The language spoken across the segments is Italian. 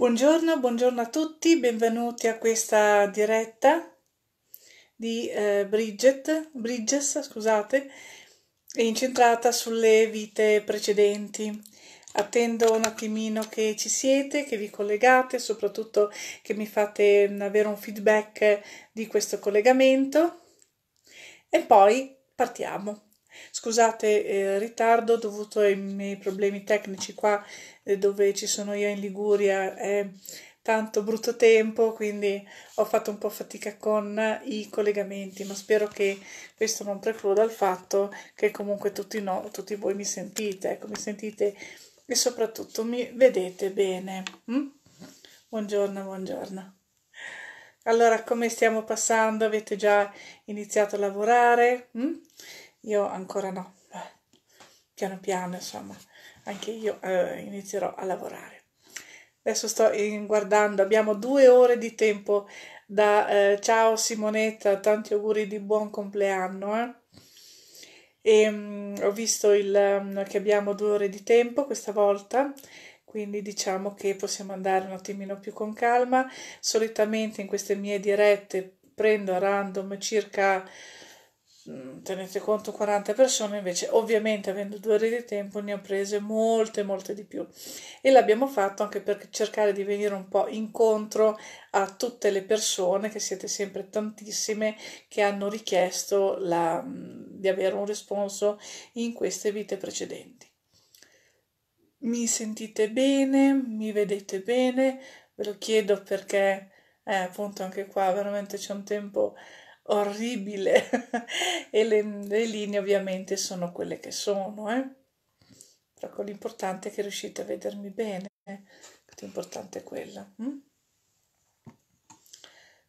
Buongiorno, buongiorno a tutti, benvenuti a questa diretta di eh, Bridget, Bridges, scusate, incentrata sulle vite precedenti. Attendo un attimino che ci siete, che vi collegate, soprattutto che mi fate mm, avere un feedback di questo collegamento e poi partiamo. Scusate eh, ritardo dovuto ai miei problemi tecnici qua eh, dove ci sono io in Liguria è tanto brutto tempo, quindi ho fatto un po' fatica con i collegamenti, ma spero che questo non precluda il fatto che comunque tutti, no, tutti voi mi sentite, ecco, mi sentite e soprattutto mi vedete bene. Mm? Buongiorno, buongiorno. Allora, come stiamo passando? Avete già iniziato a lavorare? Mm? Io ancora no, piano piano insomma, anche io eh, inizierò a lavorare. Adesso sto guardando, abbiamo due ore di tempo da eh, ciao Simonetta, tanti auguri di buon compleanno. Eh. E, um, ho visto il, um, che abbiamo due ore di tempo questa volta, quindi diciamo che possiamo andare un attimino più con calma. Solitamente in queste mie dirette prendo a random circa Mm, tenete conto 40 persone, invece ovviamente avendo due ore di tempo ne ho prese molte molte di più e l'abbiamo fatto anche per cercare di venire un po' incontro a tutte le persone che siete sempre tantissime che hanno richiesto la, mm, di avere un risponso in queste vite precedenti. Mi sentite bene? Mi vedete bene? Ve lo chiedo perché eh, appunto anche qua veramente c'è un tempo orribile e le, le, linee ovviamente sono quelle che sono eh? però l'importante è che riuscite a vedermi bene eh. l'importante è quella hm?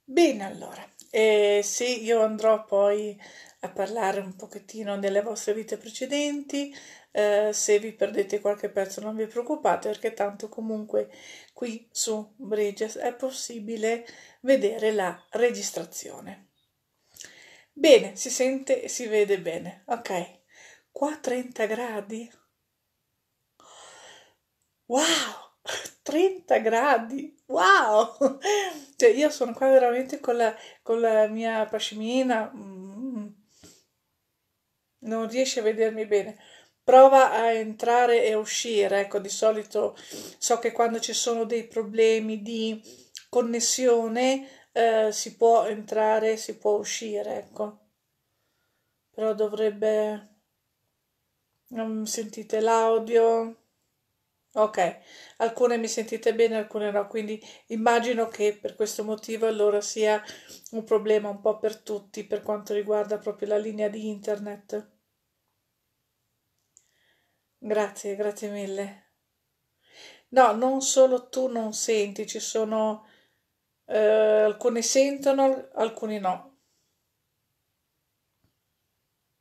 bene allora eh, sì io andrò poi a parlare un pochettino delle vostre vite precedenti eh, se vi perdete qualche pezzo non vi preoccupate perché tanto comunque qui su Bridges è possibile vedere la registrazione Bene, si sente e si vede bene. Ok. Qua 30 gradi. Wow! 30 gradi! Wow! Cioè io sono qua veramente con la, con la mia pascimina. Mm. Non riesci a vedermi bene prova a entrare e uscire. Ecco, di solito so che quando ci sono dei problemi di connessione eh, si può entrare, si può uscire, ecco. Però dovrebbe... Um, sentite l'audio? Ok, alcune mi sentite bene, alcune no, quindi immagino che per questo motivo allora sia un problema un po' per tutti per quanto riguarda proprio la linea di internet. Grazie, grazie mille. No, non solo tu non senti, ci sono eh, alcuni sentono, alcuni no.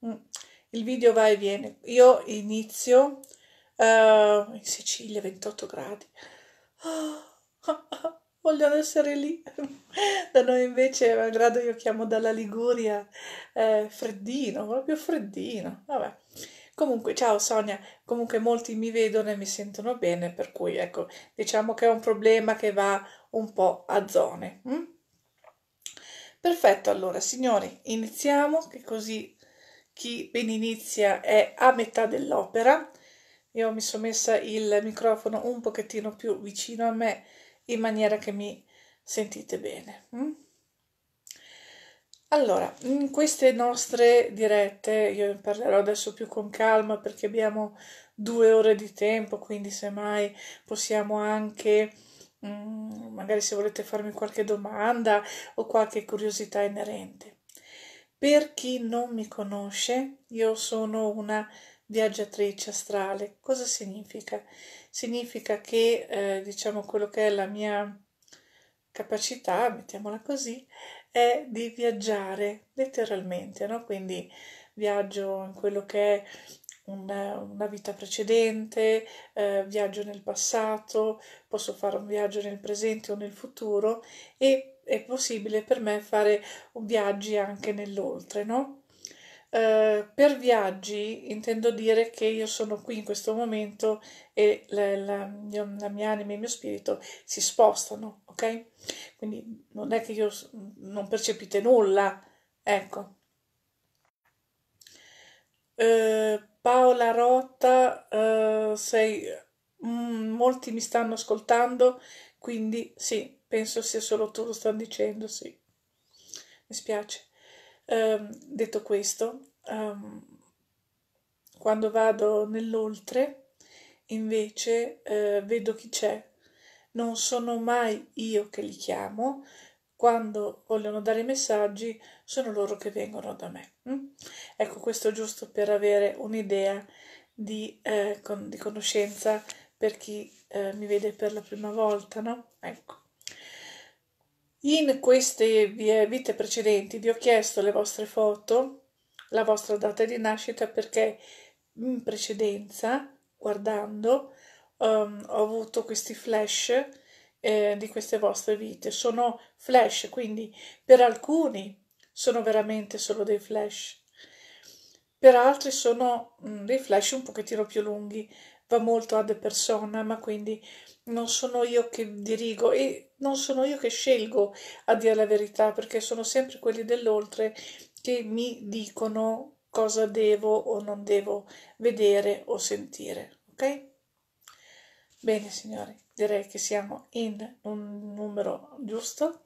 Mm. Il video va e viene. Io inizio eh, in Sicilia, 28 gradi. Oh, vogliono essere lì. da noi invece, malgrado io chiamo dalla Liguria, eh, freddino, proprio freddino. Vabbè. Comunque, ciao Sonia, comunque molti mi vedono e mi sentono bene, per cui ecco, diciamo che è un problema che va un po' a zone. Hm? Perfetto, allora signori, iniziamo che così chi ben inizia è a metà dell'opera. Io mi sono messa il microfono un pochettino più vicino a me in maniera che mi sentite bene. Hm? Allora, in queste nostre dirette io parlerò adesso più con calma perché abbiamo due ore di tempo, quindi semmai possiamo anche Mm, magari se volete farmi qualche domanda o qualche curiosità inerente. Per chi non mi conosce, io sono una viaggiatrice astrale. Cosa significa? Significa che, eh, diciamo, quello che è la mia capacità, mettiamola così, è di viaggiare letteralmente, no? Quindi viaggio in quello che è una, una vita precedente, eh, viaggio nel passato, posso fare un viaggio nel presente o nel futuro e è possibile per me fare viaggi anche nell'oltre, no? Uh, per viaggi intendo dire che io sono qui in questo momento e la, la, la, mia anima e il mio spirito si spostano, ok? Quindi non è che io non percepite nulla, ecco. Uh, Paola Rota, eh, sei, mm, molti mi stanno ascoltando, quindi sì, penso sia solo tu lo stai dicendo, sì. Mi spiace. Eh, detto questo, um, quando vado nell'oltre, invece eh, vedo chi c'è. Non sono mai io che li chiamo, quando vogliono dare i messaggi sono loro che vengono da me. Mm? Ecco, questo giusto per avere un'idea di, eh, con, di conoscenza per chi eh, mi vede per la prima volta, no? Ecco. In queste vite precedenti vi ho chiesto le vostre foto, la vostra data di nascita perché in precedenza, guardando, um, ho avuto questi flash eh, di queste vostre vite. Sono flash, quindi per alcuni sono veramente solo dei flash, per altri sono mh, mm, dei flash un pochettino più lunghi, va molto ad persona, ma quindi non sono io che dirigo e non sono io che scelgo a dire la verità, perché sono sempre quelli dell'oltre che mi dicono cosa devo o non devo vedere o sentire, ok? Bene, signori direi che siamo in un numero giusto.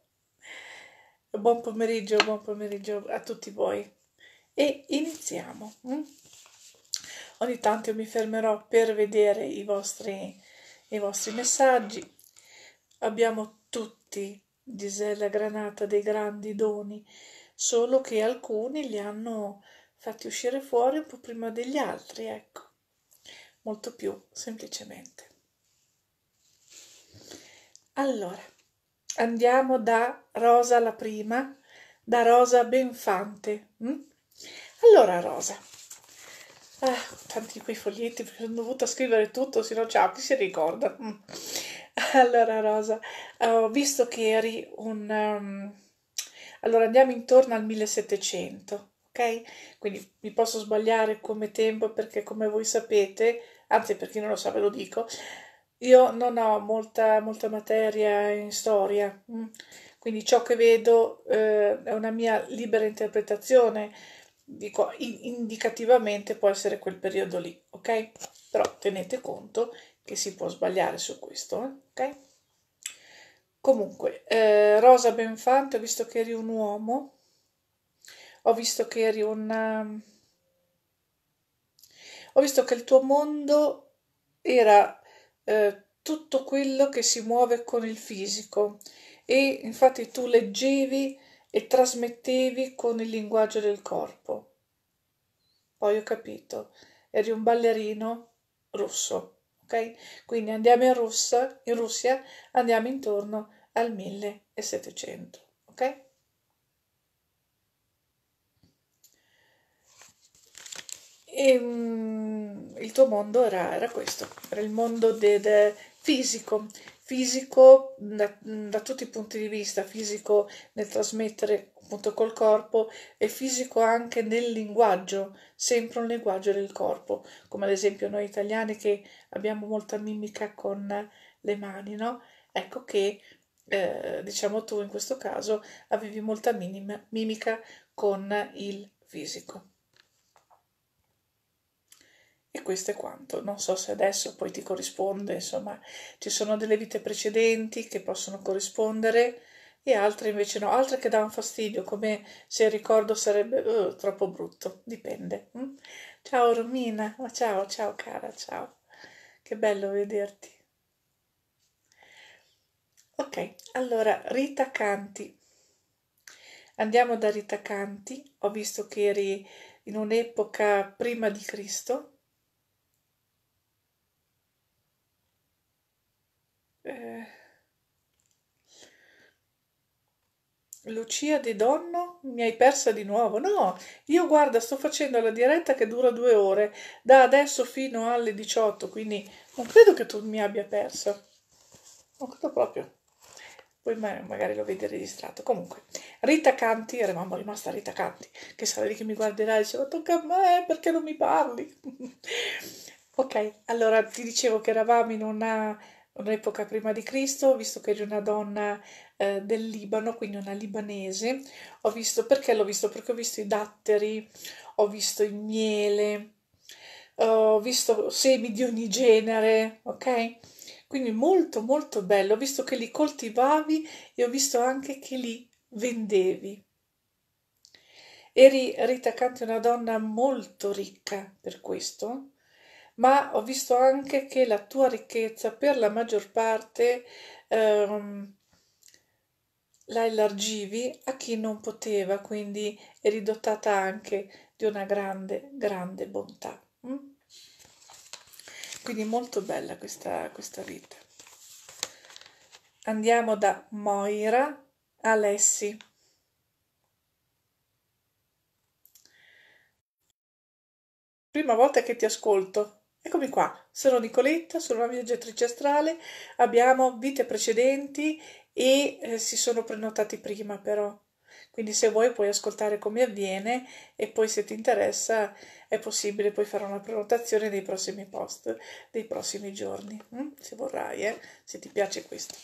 Buon pomeriggio, buon pomeriggio a tutti voi e iniziamo. Mm? Ogni tanto mi fermerò per vedere i vostri, i vostri messaggi. Abbiamo tutti Gisella Granata dei grandi doni, solo che alcuni li hanno fatti uscire fuori un po' prima degli altri, ecco, molto più semplicemente. Allora, andiamo da Rosa la prima, da Rosa Benfante. Hm? Allora, Rosa, ah, tanti di quei foglietti perché sono dovuta scrivere tutto, se no ciao, chi si ricorda? Hm. Allora, Rosa, ho visto che eri un... Um, allora, andiamo intorno al 1700, ok? Quindi mi posso sbagliare come tempo perché, come voi sapete, anzi per chi non lo sa ve lo dico, io non ho molta, molta materia in storia, mm. quindi ciò che vedo eh, è una mia libera interpretazione, dico indicativamente può essere quel periodo lì, ok? Però tenete conto che si può sbagliare su questo, eh, ok? Comunque, eh, Rosa Benfante, ho visto che eri un uomo, ho visto che eri un... Ehm, ho visto che il tuo mondo era eh, tutto quello che si muove con il fisico e infatti tu leggevi e trasmettevi con il linguaggio del corpo. Poi ho capito, eri un ballerino russo, ok? Quindi andiamo in Russia, in Russia andiamo intorno al 1700, ok? E um, il tuo mondo era, era, questo, era il mondo del fisico, fisico da, da, tutti i punti di vista, fisico nel trasmettere appunto col corpo e fisico anche nel linguaggio, sempre un linguaggio del corpo, come ad esempio noi italiani che abbiamo molta mimica con le mani, no? Ecco che eh, diciamo tu in questo caso avevi molta minima, mimica con il fisico. E questo è quanto. Non so se adesso poi ti corrisponde, insomma, ci sono delle vite precedenti che possono corrispondere e altre invece no, altre che danno fastidio, come se il ricordo sarebbe uh, troppo brutto, dipende. Mm? Ciao Romina, ciao, ciao cara, ciao. Che bello vederti. Ok, allora Rita Canti. Andiamo da Rita Canti, ho visto che eri in un'epoca prima di Cristo Eh. Lucia di Donno, mi hai persa di nuovo? No, io guarda, sto facendo la diretta che dura due ore, da adesso fino alle 18, quindi non credo che tu mi abbia persa. Non credo proprio. Poi magari lo vedi registrato. Comunque, Rita Canti, eravamo rimasta Rita Canti, che sarà lì che mi guarderà e diceva, tocca a me, perché non mi parli? ok, allora ti dicevo che eravamo in una un'epoca prima di Cristo, visto che eri una donna eh, del Libano, quindi una libanese. Ho visto perché l'ho visto? Perché ho visto i datteri, ho visto il miele, ho visto semi di ogni genere, ok? Quindi molto molto bello, ho visto che li coltivavi e ho visto anche che li vendevi. Eri Rita Canti una donna molto ricca per questo, ma ho visto anche che la tua ricchezza per la maggior parte ehm, la elargivi a chi non poteva, quindi eri dotata anche di una grande, grande bontà. Mm? Quindi molto bella questa, questa vita. Andiamo da Moira a Lessi. Prima volta che ti ascolto. Eccomi qua, sono Nicoletta, sono una viaggiatrice astrale, abbiamo vite precedenti e eh, si sono prenotati prima però. Quindi se vuoi puoi ascoltare come avviene e poi se ti interessa è possibile poi fare una prenotazione dei prossimi post, dei prossimi giorni, hm? se vorrai, eh? se ti piace questo.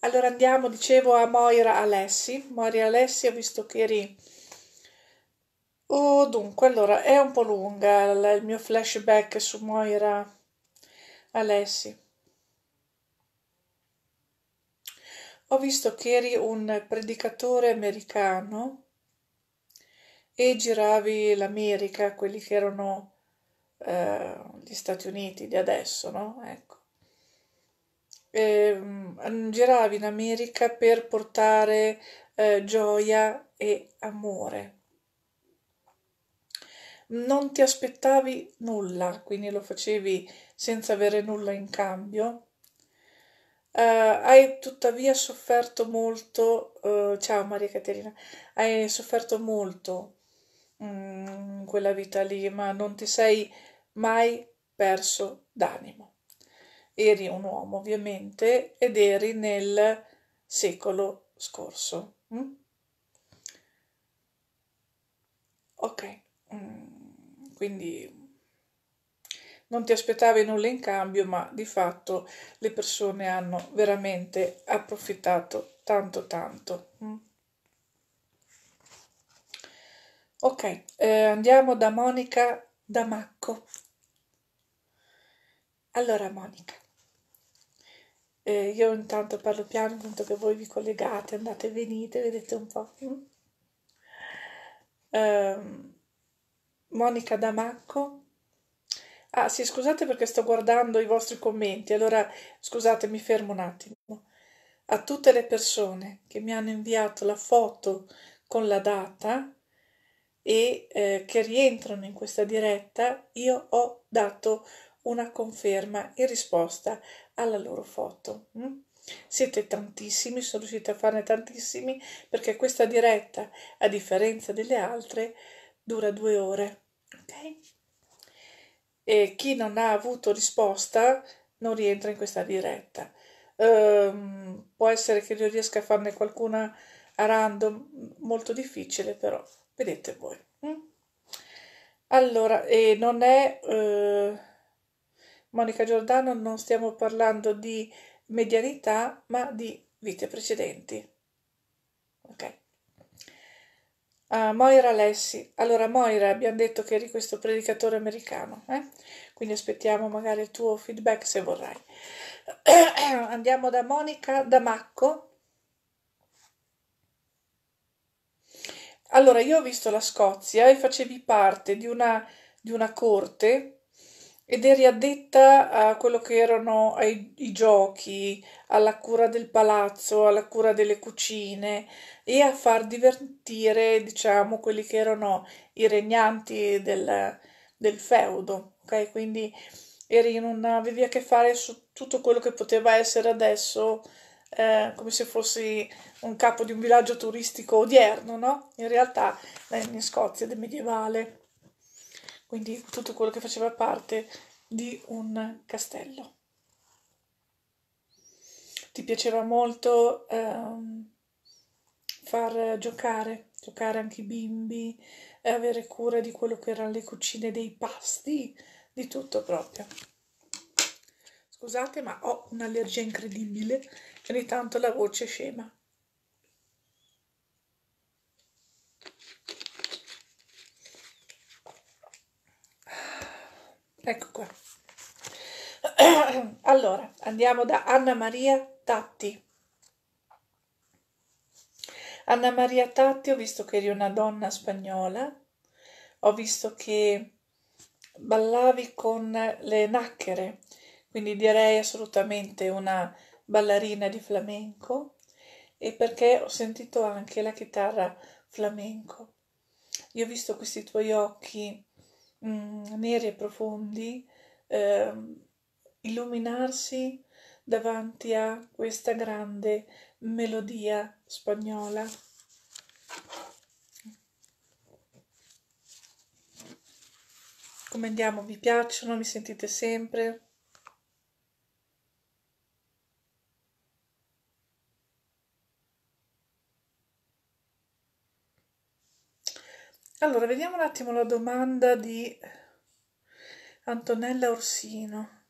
Allora andiamo, dicevo, a Moira Alessi. Moira Alessi ho visto che eri Oh, dunque, allora è un po' lunga il mio flashback su Moira Alessi. Ho visto che eri un predicatore americano e giravi l'America, quelli che erano eh, gli Stati Uniti di adesso, no? Ecco. E, ehm, giravi in America per portare eh, gioia e amore non ti aspettavi nulla, quindi lo facevi senza avere nulla in cambio. Uh, hai tuttavia sofferto molto, uh, ciao Maria Caterina, hai sofferto molto mh, mm, quella vita lì, ma non ti sei mai perso d'animo. Eri un uomo ovviamente ed eri nel secolo scorso. Mm? Ok. Mm quindi non ti aspettavi nulla in cambio, ma di fatto le persone hanno veramente approfittato tanto tanto. Mm. Ok, eh, andiamo da Monica Damacco. Allora Monica, eh, io intanto parlo piano, intanto che voi vi collegate, andate, e venite, vedete un po'. Mm? Um, Monica Damacco. Ah sì, scusate perché sto guardando i vostri commenti, allora scusate, mi fermo un attimo. A tutte le persone che mi hanno inviato la foto con la data e eh, che rientrano in questa diretta, io ho dato una conferma in risposta alla loro foto. Mm? Siete tantissimi, sono riuscita a farne tantissimi perché questa diretta, a differenza delle altre, dura due ore ok? E chi non ha avuto risposta non rientra in questa diretta. Um, può essere che io riesca a farne qualcuna a random, molto difficile però, vedete voi. Mm? Allora, e non è eh, Monica Giordano, non stiamo parlando di medianità, ma di vite precedenti. Ok. Uh, Moira Lessi. Allora, Moira, abbiamo detto che eri questo predicatore americano, eh? quindi aspettiamo magari il tuo feedback se vorrai. Andiamo da Monica Damacco. Allora, io ho visto la Scozia e facevi parte di una, di una corte ed eri addetta a quello che erano ai, i giochi, alla cura del palazzo, alla cura delle cucine e a far divertire, diciamo, quelli che erano i regnanti del, del feudo. Ok, quindi eri in una, avevi a che fare su tutto quello che poteva essere adesso. Eh, come se fossi un capo di un villaggio turistico odierno, no? In realtà eh, in Scozia del medievale quindi tutto quello che faceva parte di un castello. Ti piaceva molto ehm, far giocare, giocare anche i bimbi, avere cura di quello che erano le cucine, dei pasti, di tutto proprio. Scusate, ma ho un'allergia incredibile, ogni tanto la voce scema. Ecco qua. Allora, andiamo da Anna Maria Tatti. Anna Maria Tatti, ho visto che eri una donna spagnola, ho visto che ballavi con le nacchere, quindi direi assolutamente una ballerina di flamenco e perché ho sentito anche la chitarra flamenco. Io ho visto questi tuoi occhi mh, mm, neri e profondi eh, illuminarsi davanti a questa grande melodia spagnola. Come andiamo? Vi piacciono? Mi sentite sempre? Allora, vediamo un attimo la domanda di Antonella Orsino.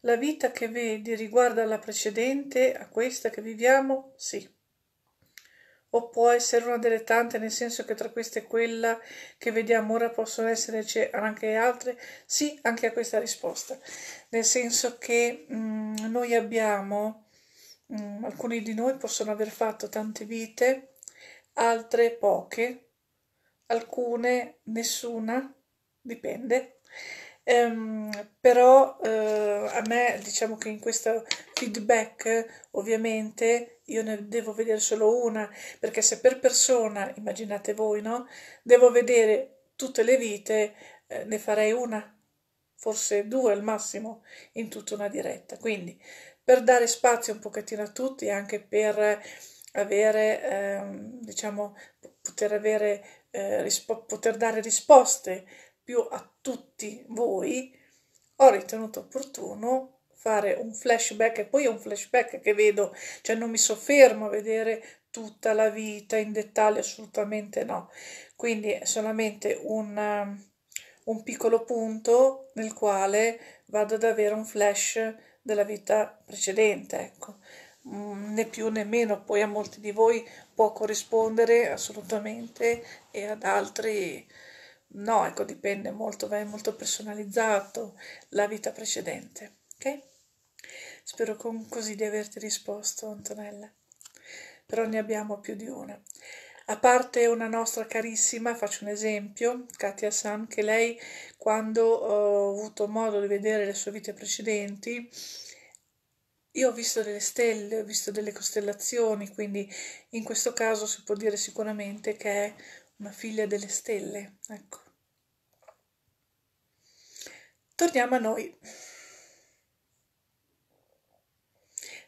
La vita che vedi riguarda la precedente a questa che viviamo? Sì. O può essere una delle tante, nel senso che tra queste e quella che vediamo ora possono esserci anche altre? Sì, anche a questa risposta. Nel senso che mh, mm, noi abbiamo, mh, mm, alcuni di noi possono aver fatto tante vite altre poche, alcune, nessuna, dipende. Um, però uh, a me diciamo che in questo feedback ovviamente io ne devo vedere solo una perché se per persona immaginate voi no devo vedere tutte le vite eh, ne farei una forse due al massimo in tutta una diretta quindi per dare spazio un pochettino a tutti anche per avere, ehm, diciamo, poter, avere, eh, rispo- poter dare risposte più a tutti voi, ho ritenuto opportuno fare un flashback e poi un flashback che vedo, cioè non mi soffermo a vedere tutta la vita in dettaglio, assolutamente no. Quindi è solamente un, ehm, un piccolo punto nel quale vado ad avere un flash della vita precedente, ecco. Mm, né più né meno, poi a molti di voi può corrispondere assolutamente e ad altri no, ecco dipende molto, è molto personalizzato la vita precedente, ok? Spero con, così di averti risposto Antonella, però ne abbiamo più di una. A parte una nostra carissima, faccio un esempio, Katia San, che lei quando eh, ho avuto modo di vedere le sue vite precedenti, io ho visto delle stelle, ho visto delle costellazioni, quindi in questo caso si può dire sicuramente che è una figlia delle stelle. Ecco. Torniamo a noi.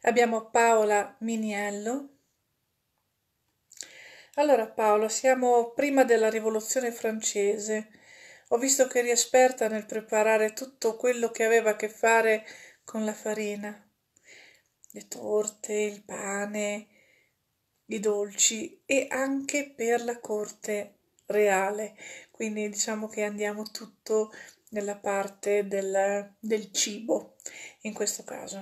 Abbiamo Paola Miniello. Allora Paola, siamo prima della rivoluzione francese. Ho visto che eri esperta nel preparare tutto quello che aveva a che fare con la farina le torte, il pane, i dolci e anche per la corte reale. Quindi diciamo che andiamo tutto nella parte del, del cibo in questo caso.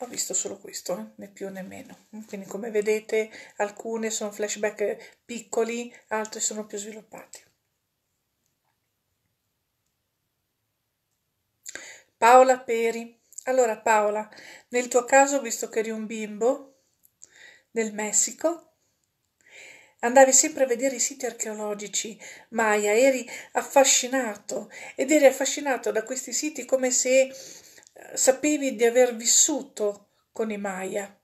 Ho visto solo questo, eh, né più né meno. Quindi come vedete alcune sono flashback piccoli, altre sono più sviluppati. Paola Peri. Allora Paola, nel tuo caso, visto che eri un bimbo del Messico, andavi sempre a vedere i siti archeologici, Maya, eh? eri affascinato ed eri affascinato da questi siti come se eh, sapevi di aver vissuto con i Maya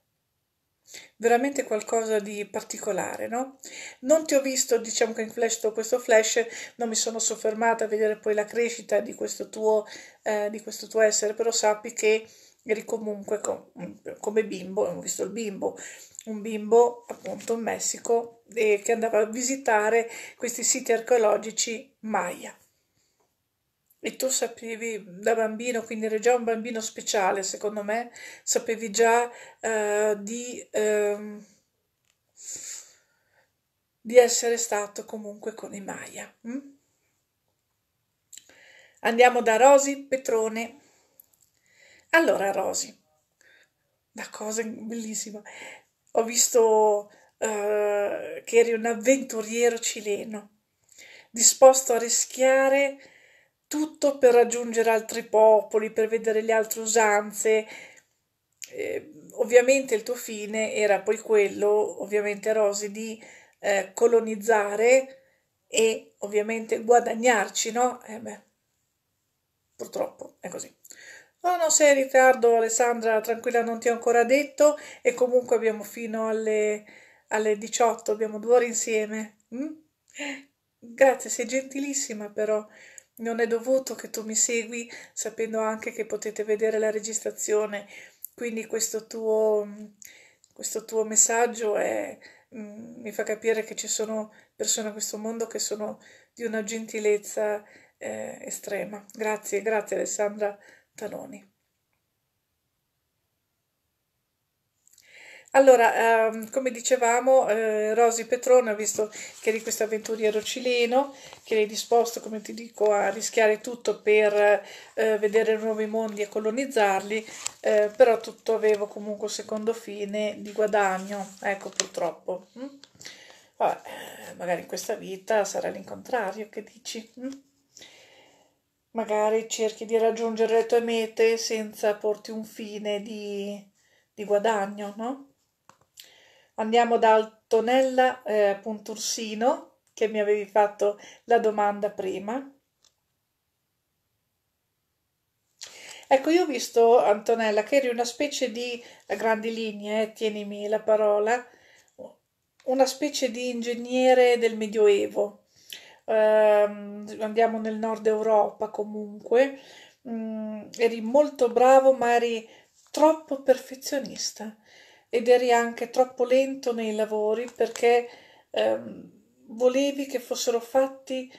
veramente qualcosa di particolare, no? Non ti ho visto, diciamo che in flash to questo flash, non mi sono soffermata a vedere poi la crescita di questo tuo, eh, di questo tuo essere, però sappi che eri comunque com- come bimbo, ho visto il bimbo, un bimbo appunto in Messico eh, che andava a visitare questi siti archeologici Maya. E tu sapevi da bambino, quindi eri già un bambino speciale, secondo me, sapevi già eh, di, eh, di, essere stato comunque con i Maya. Hm? Andiamo da Rosi Petrone. Allora, Rosi, una cosa bellissima. Ho visto eh, che eri un avventuriero cileno, disposto a rischiare tutto per raggiungere altri popoli, per vedere le altre usanze. Eh, ovviamente il tuo fine era poi quello, ovviamente Rosy, di eh, colonizzare e ovviamente guadagnarci, no? Eh beh, purtroppo è così. No, no, sei in ritardo Alessandra, tranquilla, non ti ho ancora detto e comunque abbiamo fino alle, alle 18, abbiamo due ore insieme. Mm? Grazie, sei gentilissima però. Non è dovuto che tu mi segui sapendo anche che potete vedere la registrazione, quindi questo tuo, questo tuo messaggio è, mm, mi fa capire che ci sono persone in questo mondo che sono di una gentilezza eh, estrema. Grazie, grazie Alessandra Taloni. Allora, ehm, come dicevamo, eh, Rosy Petrone, visto che eri questo avventuriero cileno, che è disposto, come ti dico, a rischiare tutto per eh, vedere nuovi mondi e colonizzarli, eh, però tutto aveva comunque un secondo fine di guadagno, ecco purtroppo. Mm? Vabbè, magari in questa vita sarà l'incontrario, che dici? Mm? Magari cerchi di raggiungere le tue mete senza porti un fine di, di guadagno, no? Andiamo da Antonella eh, Puntursino che mi avevi fatto la domanda prima. Ecco, io ho visto Antonella che eri una specie di, a grandi linee, eh, tienimi la parola, una specie di ingegnere del Medioevo. Eh, andiamo nel nord Europa comunque, mm, eri molto bravo ma eri troppo perfezionista ed eri anche troppo lento nei lavori perché ehm, volevi che fossero fatti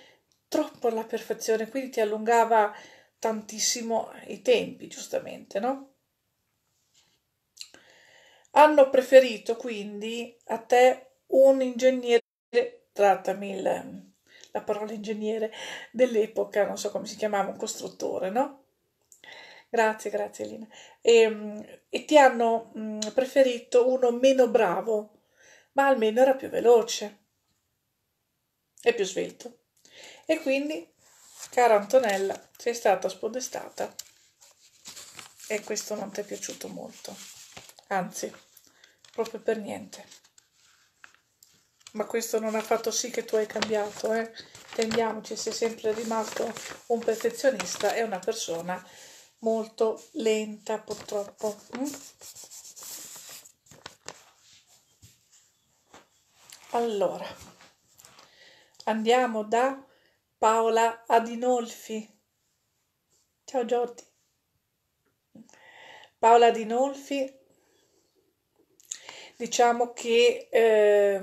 troppo alla perfezione, quindi ti allungava tantissimo i tempi, giustamente, no? Hanno preferito quindi a te un ingegnere, trattami il, la parola ingegnere dell'epoca, non so come si chiamava, un costruttore, no? Grazie, grazie Lina. E, ehm, e ti hanno mm, preferito uno meno bravo, ma almeno era più veloce e più svelto. E quindi, cara Antonella, sei stata spodestata e questo non ti è piaciuto molto, anzi, proprio per niente. Ma questo non ha fatto sì che tu hai cambiato, eh? Tendiamoci, sei sempre rimasto un perfezionista e una persona molto lenta purtroppo. Mm. Allora, andiamo da Paola Adinolfi. Ciao Giordi. Paola Adinolfi, diciamo che, eh,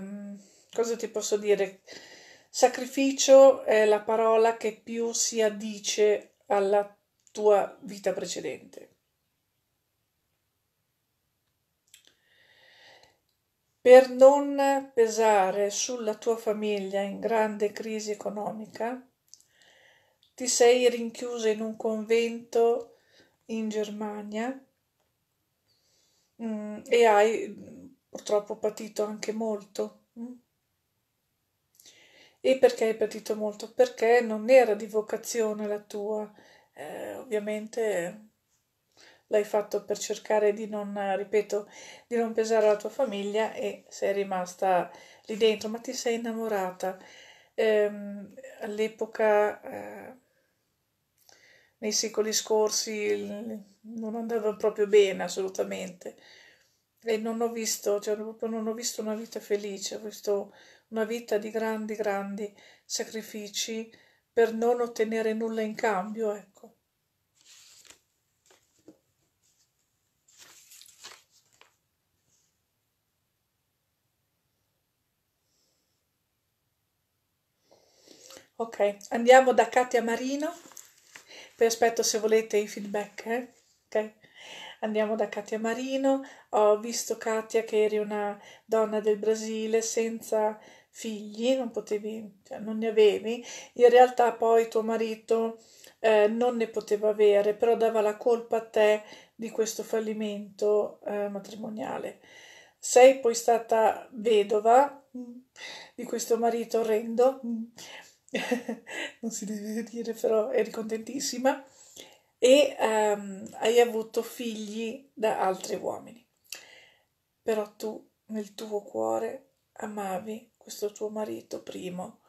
cosa ti posso dire? Sacrificio è la parola che più si addice alla tua vita precedente. Per non pesare sulla tua famiglia in grande crisi economica, ti sei rinchiusa in un convento in Germania mm, e hai purtroppo patito anche molto. Mm? E perché hai patito molto? Perché non era di vocazione la tua, eh, ovviamente l'hai fatto per cercare di non, ripeto, di non pesare la tua famiglia e sei rimasta lì dentro, ma ti sei innamorata. Ehm, all'epoca, eh, nei secoli scorsi, non andava proprio bene assolutamente e non ho visto, cioè non ho visto una vita felice, ho visto una vita di grandi, grandi sacrifici per non ottenere nulla in cambio, ecco. Ok, andiamo da Katia Marino. Poi aspetto se volete i feedback. Eh? Ok, andiamo da Katia Marino. Ho visto Katia che eri una donna del Brasile senza figli, non potevi, cioè non ne avevi, in realtà poi tuo marito eh, non ne poteva avere, però dava la colpa a te di questo fallimento eh, matrimoniale. Sei poi stata vedova mm, di questo marito orrendo, mm, non si deve dire, però eri contentissima, e ehm, hai avuto figli da altri uomini. Però tu nel tuo cuore amavi questo tuo marito primo,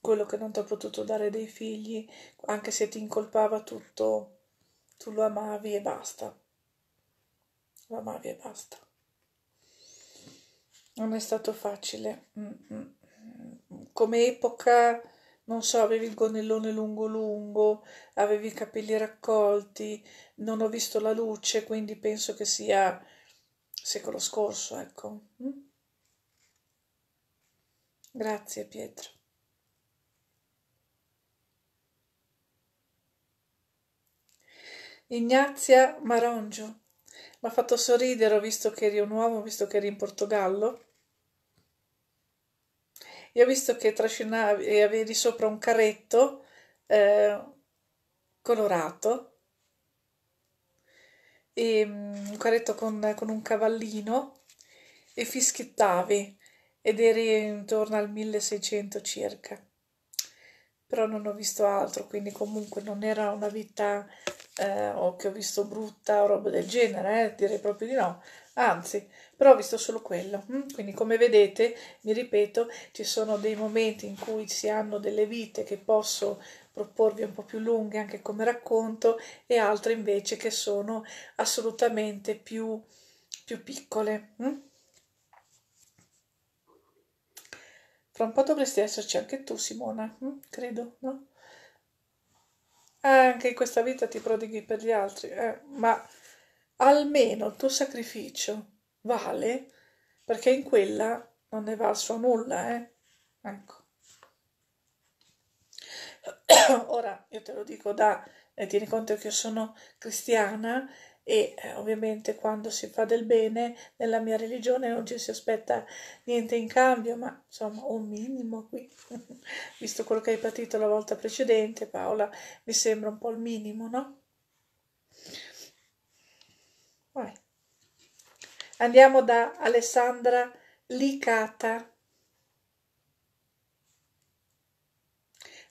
quello che non ti ha potuto dare dei figli, anche se ti incolpava tutto, tu lo amavi e basta. Lo amavi e basta. Non è stato facile. Mm, mm, mm. Come epoca, non so, avevi il gonnellone lungo lungo, avevi i capelli raccolti, non ho visto la luce, quindi penso che sia secolo scorso, ecco. Grazie Pietro. Ignazia Marongio. Mi ha fatto sorridere, visto che eri un uomo, visto che eri in Portogallo. E ho visto che trascinavi e avevi sopra un carretto eh, colorato, e, um, un carretto con, con un cavallino e fischiettavi ed eri intorno al 1600 circa. Però non ho visto altro, quindi comunque non era una vita eh, o che ho visto brutta o roba del genere, eh, direi proprio di no. Anzi, però ho visto solo quello. Mm? Quindi come vedete, mi ripeto, ci sono dei momenti in cui si hanno delle vite che posso proporvi un po' più lunghe anche come racconto e altre invece che sono assolutamente più, più piccole. Hm? Fra un po' dovresti esserci anche tu, Simona, hm? credo, no? Eh, anche in questa vita ti prodighi per gli altri, eh? ma almeno il tuo sacrificio vale perché in quella non ne valso a nulla, eh? Ecco. Ora io te lo dico da, e tieni conto che io sono cristiana e eh, ovviamente quando si fa del bene nella mia religione non ci si aspetta niente in cambio, ma insomma un minimo qui, visto quello che hai patito la volta precedente Paola, mi sembra un po' il minimo, no? Vai. Andiamo da Alessandra Licata.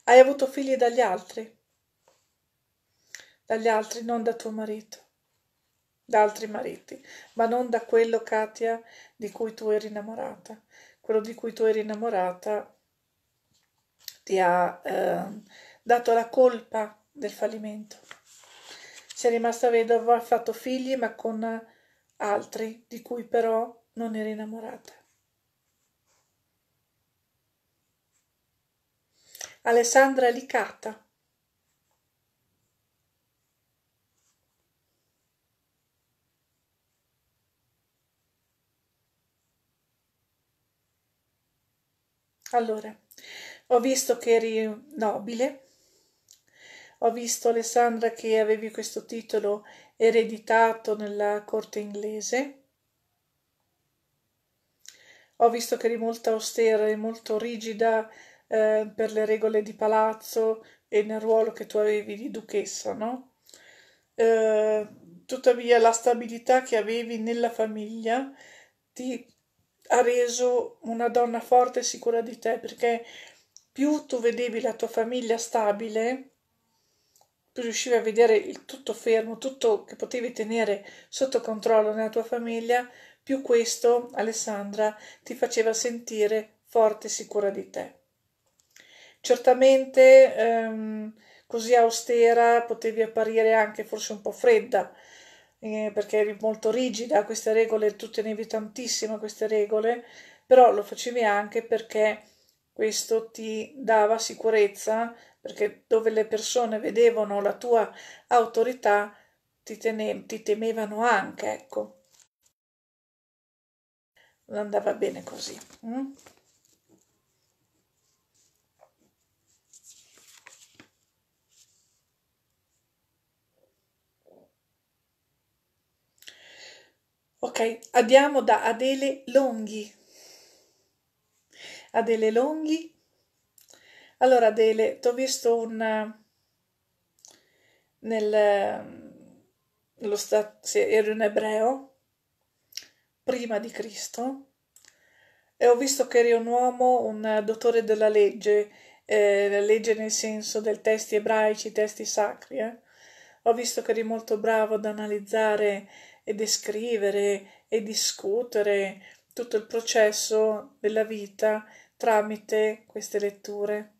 Hai avuto figli dagli altri? Dagli altri, non da tuo marito da altri mariti, ma non da quello, Katia, di cui tu eri innamorata. Quello di cui tu eri innamorata ti ha eh, dato la colpa del fallimento. Sei rimasta vedova, ha fatto figli, ma con altri di cui però non eri innamorata. Alessandra Licata Allora, ho visto che eri nobile, ho visto Alessandra che avevi questo titolo ereditato nella corte inglese, ho visto che eri molto austera e molto rigida eh, per le regole di palazzo e nel ruolo che tu avevi di duchessa, no? Eh, tuttavia la stabilità che avevi nella famiglia ti ha reso una donna forte e sicura di te perché più tu vedevi la tua famiglia stabile, più riuscivi a vedere il tutto fermo, tutto che potevi tenere sotto controllo nella tua famiglia, più questo, Alessandra, ti faceva sentire forte e sicura di te. Certamente ehm, così austera potevi apparire anche forse un po' fredda, eh, perché eri molto rigida, queste regole, tu tenevi tantissimo queste regole, però lo facevi anche perché questo ti dava sicurezza, perché dove le persone vedevano la tua autorità ti, tene- ti temevano anche, ecco. andava bene così. Hm? Ok, andiamo da Adele Longhi. Adele Longhi. Allora Adele, ti ho visto un... Eh, nel... Ehm, lo sta, sì, ero in ebreo, prima di Cristo, e ho visto che eri un uomo, un dottore della legge, eh, la legge nel senso dei testi ebraici, testi sacri. Eh. Ho visto che eri molto bravo ad analizzare e descrivere e discutere tutto il processo della vita tramite queste letture.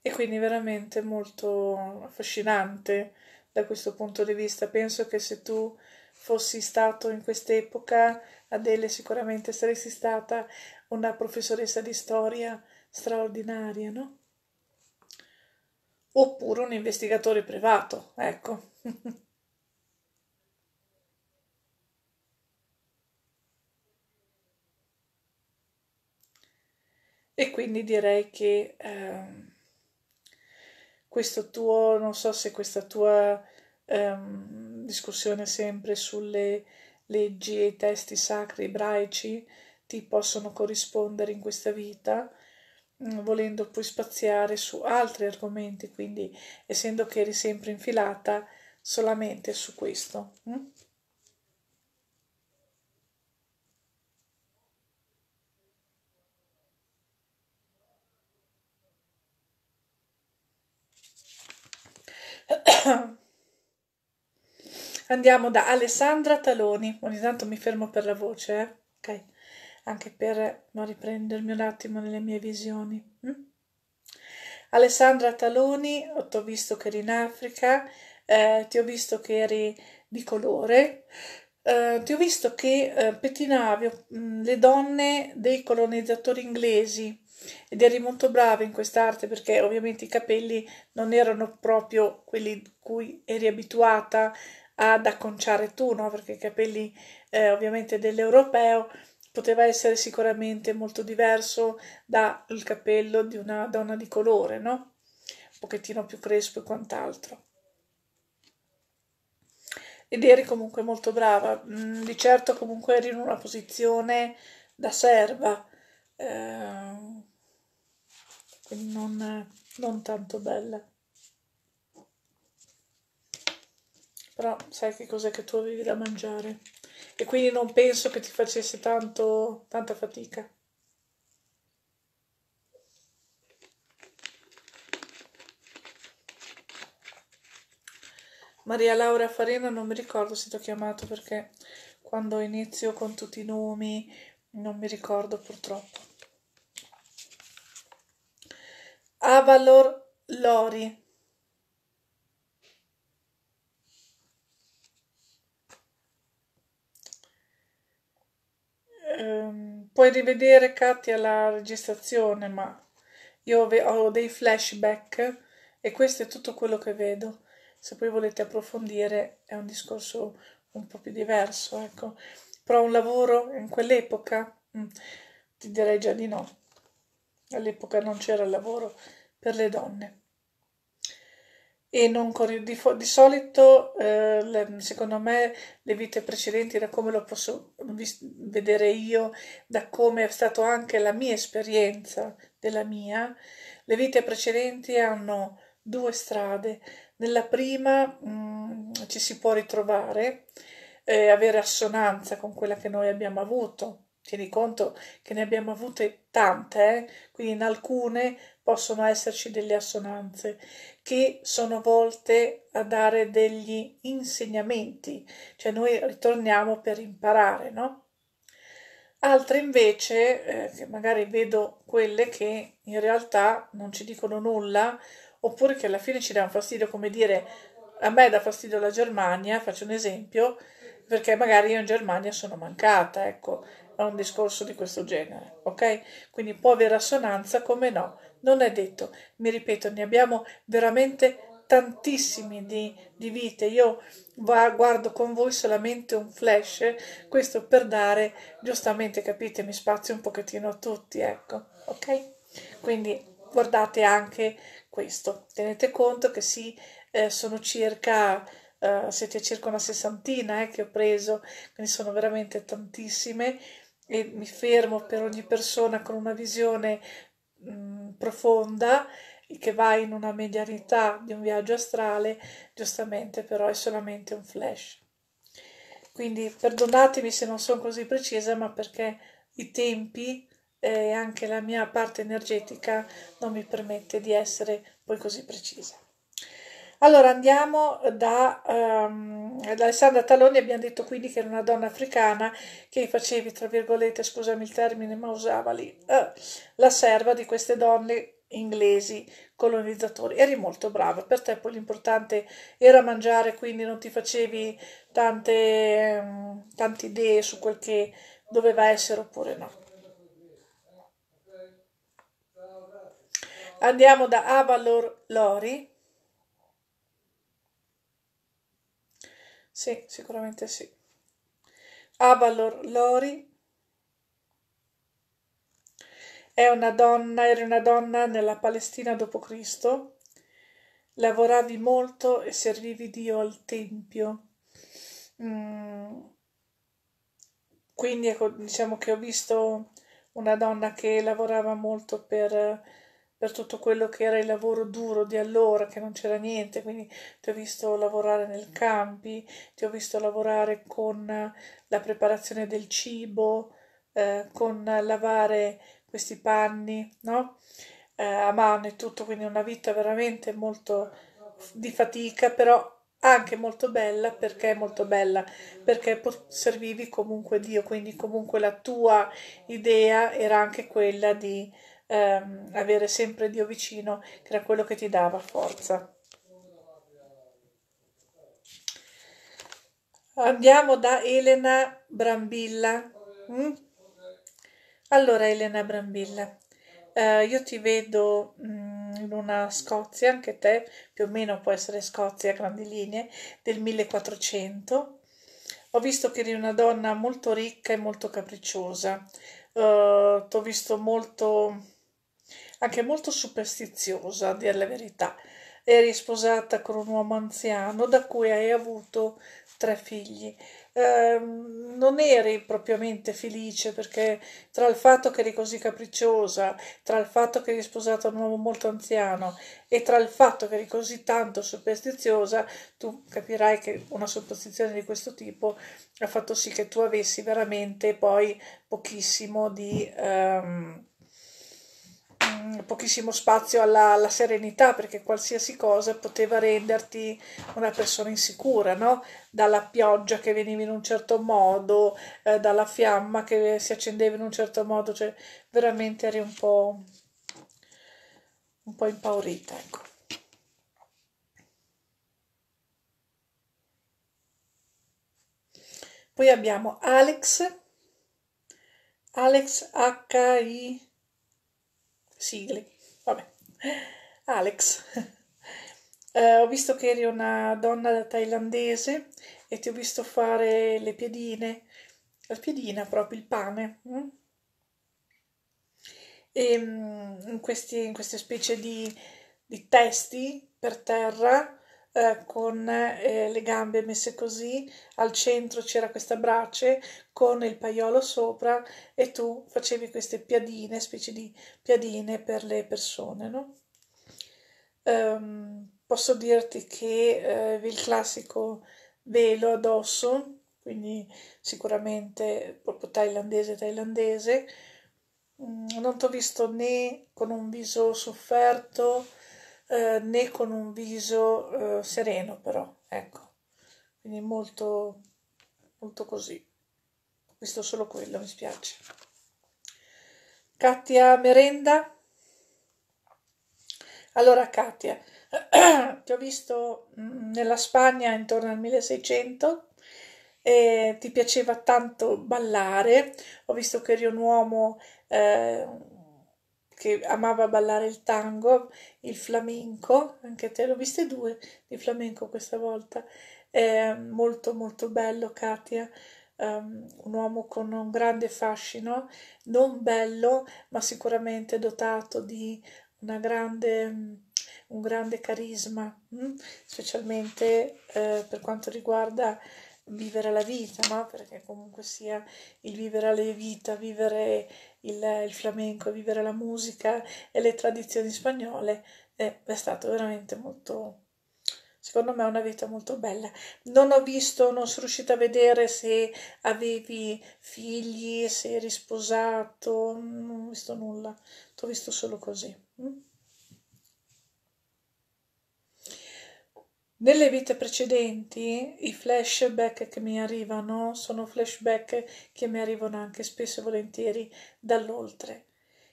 E quindi veramente molto affascinante da questo punto di vista. Penso che se tu fossi stato in quest'epoca, Adele sicuramente saresti stata una professoressa di storia straordinaria, no? oppure un investigatore privato, ecco. e quindi direi che eh, questo tuo, non so se questa tua eh, discussione sempre sulle leggi e i testi sacri ebraici ti possono corrispondere in questa vita, Mm, volendo poi spaziare su altri argomenti, quindi essendo che eri sempre infilata solamente su questo. Mm? Andiamo da Alessandra Taloni. Ogni tanto mi fermo per la voce, eh? ok anche per riprendermi un attimo nelle mie visioni. Hm? Alessandra Taloni, ti ho visto che eri in Africa, eh, ti ho visto che eri di colore, eh, ti ho visto che eh, pettinavi mh, mm, le donne dei colonizzatori inglesi ed eri molto brava in quest'arte perché ovviamente i capelli non erano proprio quelli cui eri abituata ad acconciare tu, no? perché i capelli eh, ovviamente dell'europeo poteva essere sicuramente molto diverso dal capello di una donna di colore, no? Un pochettino più crespo e quant'altro. Ed eri comunque molto brava, mm, di certo comunque eri in una posizione da serva, eh, quindi non, non tanto bella. Però sai che cos'è che tu avevi da mangiare? e quindi non penso che ti facesse tanto, tanta fatica. Maria Laura Farina non mi ricordo se ti ho chiamato perché quando inizio con tutti i nomi non mi ricordo purtroppo. Avalor Lori ehm, puoi rivedere Katia la registrazione, ma io ho dei flashback e questo è tutto quello che vedo. Se poi volete approfondire è un discorso un po' più diverso, ecco. Però un lavoro in quell'epoca mh, mm, ti direi già di no. All'epoca non c'era lavoro per le donne e non corri- di, fo- di solito, eh, le, secondo me, le vite precedenti, da come lo posso vis- vedere io, da come è stata anche la mia esperienza della mia, le vite precedenti hanno due strade. Nella prima mh, mm, ci si può ritrovare, eh, avere assonanza con quella che noi abbiamo avuto tieni conto che ne abbiamo avute tante, eh? quindi in alcune possono esserci delle assonanze che sono volte a dare degli insegnamenti, cioè noi ritorniamo per imparare, no? Altre invece, eh, che magari vedo quelle che in realtà non ci dicono nulla, oppure che alla fine ci danno fastidio, come dire a me dà fastidio la Germania, faccio un esempio, perché magari io in Germania sono mancata, ecco, a un discorso di questo genere, ok? Quindi può avere assonanza, come no? Non è detto, mi ripeto, ne abbiamo veramente tantissimi di, di vite. Io guardo con voi solamente un flash, questo per dare, giustamente, capitemi, spazio un pochettino a tutti, ecco, ok? Quindi guardate anche questo, tenete conto che sì, eh, sono circa Uh, siete circa una sessantina eh, che ho preso, quindi sono veramente tantissime e mi fermo per ogni persona con una visione mh, mm, profonda che va in una medianità di un viaggio astrale, giustamente però è solamente un flash. Quindi perdonatemi se non sono così precisa, ma perché i tempi eh, e anche la mia parte energetica non mi permette di essere poi così precisa. Allora andiamo da, um, Alessandra Taloni, abbiamo detto quindi che era una donna africana che faceva, tra virgolette, scusami il termine, ma usava lì, uh, la serva di queste donne inglesi colonizzatori. Eri molto brava, per te poi l'importante era mangiare, quindi non ti facevi tante, um, tante idee su quel che doveva essere oppure no. Andiamo da Avalor Lori Sì, sicuramente sì. Avalor Lori è una donna, era una donna nella Palestina dopo Cristo, lavoravi molto e servivi Dio al Tempio. Mm. Quindi ecco, diciamo che ho visto una donna che lavorava molto per per tutto quello che era il lavoro duro di allora, che non c'era niente, quindi ti ho visto lavorare nel campi, ti ho visto lavorare con eh, la preparazione del cibo, eh, con lavare questi panni, no? Eh, a mano e tutto, quindi una vita veramente molto di fatica, però anche molto bella perché molto bella, perché servivi comunque Dio, quindi comunque la tua idea era anche quella di ehm, avere sempre Dio vicino, che era quello che ti dava forza. Andiamo da Elena Brambilla. Mm? Allora, Elena Brambilla, eh, io ti vedo mm, in una Scozia, anche te, più o meno può essere Scozia a grandi linee, del 1400. Ho visto che eri una donna molto ricca e molto capricciosa. Uh, eh, ti visto molto anche molto superstiziosa, a dire la verità. Eri sposata con un uomo anziano da cui hai avuto tre figli. Eh, non eri propriamente felice perché tra il fatto che eri così capricciosa, tra il fatto che eri sposata a un uomo molto anziano e tra il fatto che eri così tanto superstiziosa, tu capirai che una superstizione di questo tipo ha fatto sì che tu avessi veramente poi pochissimo di... Ehm, Mm, pochissimo spazio alla, alla, serenità perché qualsiasi cosa poteva renderti una persona insicura, no? dalla pioggia che veniva in un certo modo, eh, dalla fiamma che si accendeva in un certo modo, cioè veramente eri un po', un po impaurita. Ecco. Poi abbiamo Alex, Alex h sigli. Vabbè. Alex, eh, ho visto che eri una donna thailandese e ti ho visto fare le piedine, la piedina proprio, il pane. Mm? Hm? E, in, questi, in queste specie di, di testi per terra eh, con eh, le gambe messe così, al centro c'era questa brace con il paiolo sopra e tu facevi queste piadine, specie di piadine per le persone, no? Um, posso dirti che eh, il classico velo addosso, quindi sicuramente proprio thailandese thailandese, mm, non ti ho visto né con un viso sofferto eh, né con un viso eh, sereno però, ecco, quindi molto, molto così, ho visto solo quello, mi spiace. Katia Merenda? Allora Katia, ti ho visto mm, nella Spagna intorno al 1600 e ti piaceva tanto ballare, ho visto che eri un uomo... Eh, che amava ballare il tango, il flamenco, anche te l'ho viste due di flamenco questa volta, è molto molto bello Katia, um, un uomo con un grande fascino, non bello ma sicuramente dotato di una grande un grande carisma, mm? specialmente eh, per quanto riguarda vivere la vita, no? perché comunque sia il vivere la vita, vivere il, il flamenco, vivere la musica e le tradizioni spagnole è, è stato veramente molto, secondo me una vita molto bella. Non ho visto, non sono riuscita a vedere se avevi figli, se eri sposato, non ho visto nulla, ti ho visto solo così. Mm? Nelle vite precedenti i flashback che mi arrivano sono flashback che mi arrivano anche spesso e volentieri dall'oltre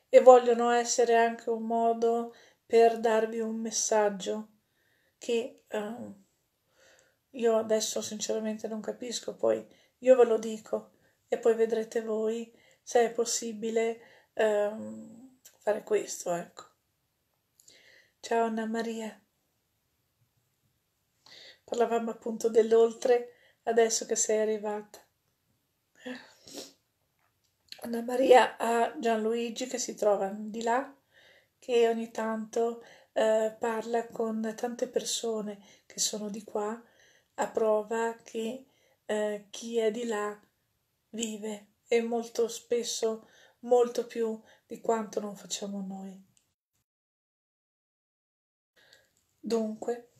e vogliono essere anche un modo per darvi un messaggio che uh, io adesso sinceramente non capisco, poi io ve lo dico e poi vedrete voi se è possibile um, fare questo, ecco. Ciao Anna Maria parlavamo appunto dell'oltre adesso che sei arrivata. Eh. Anna Maria ha Gianluigi che si trova di là, che ogni tanto eh, parla con tante persone che sono di qua, a prova che eh, chi è di là vive e molto spesso molto più di quanto non facciamo noi. Dunque,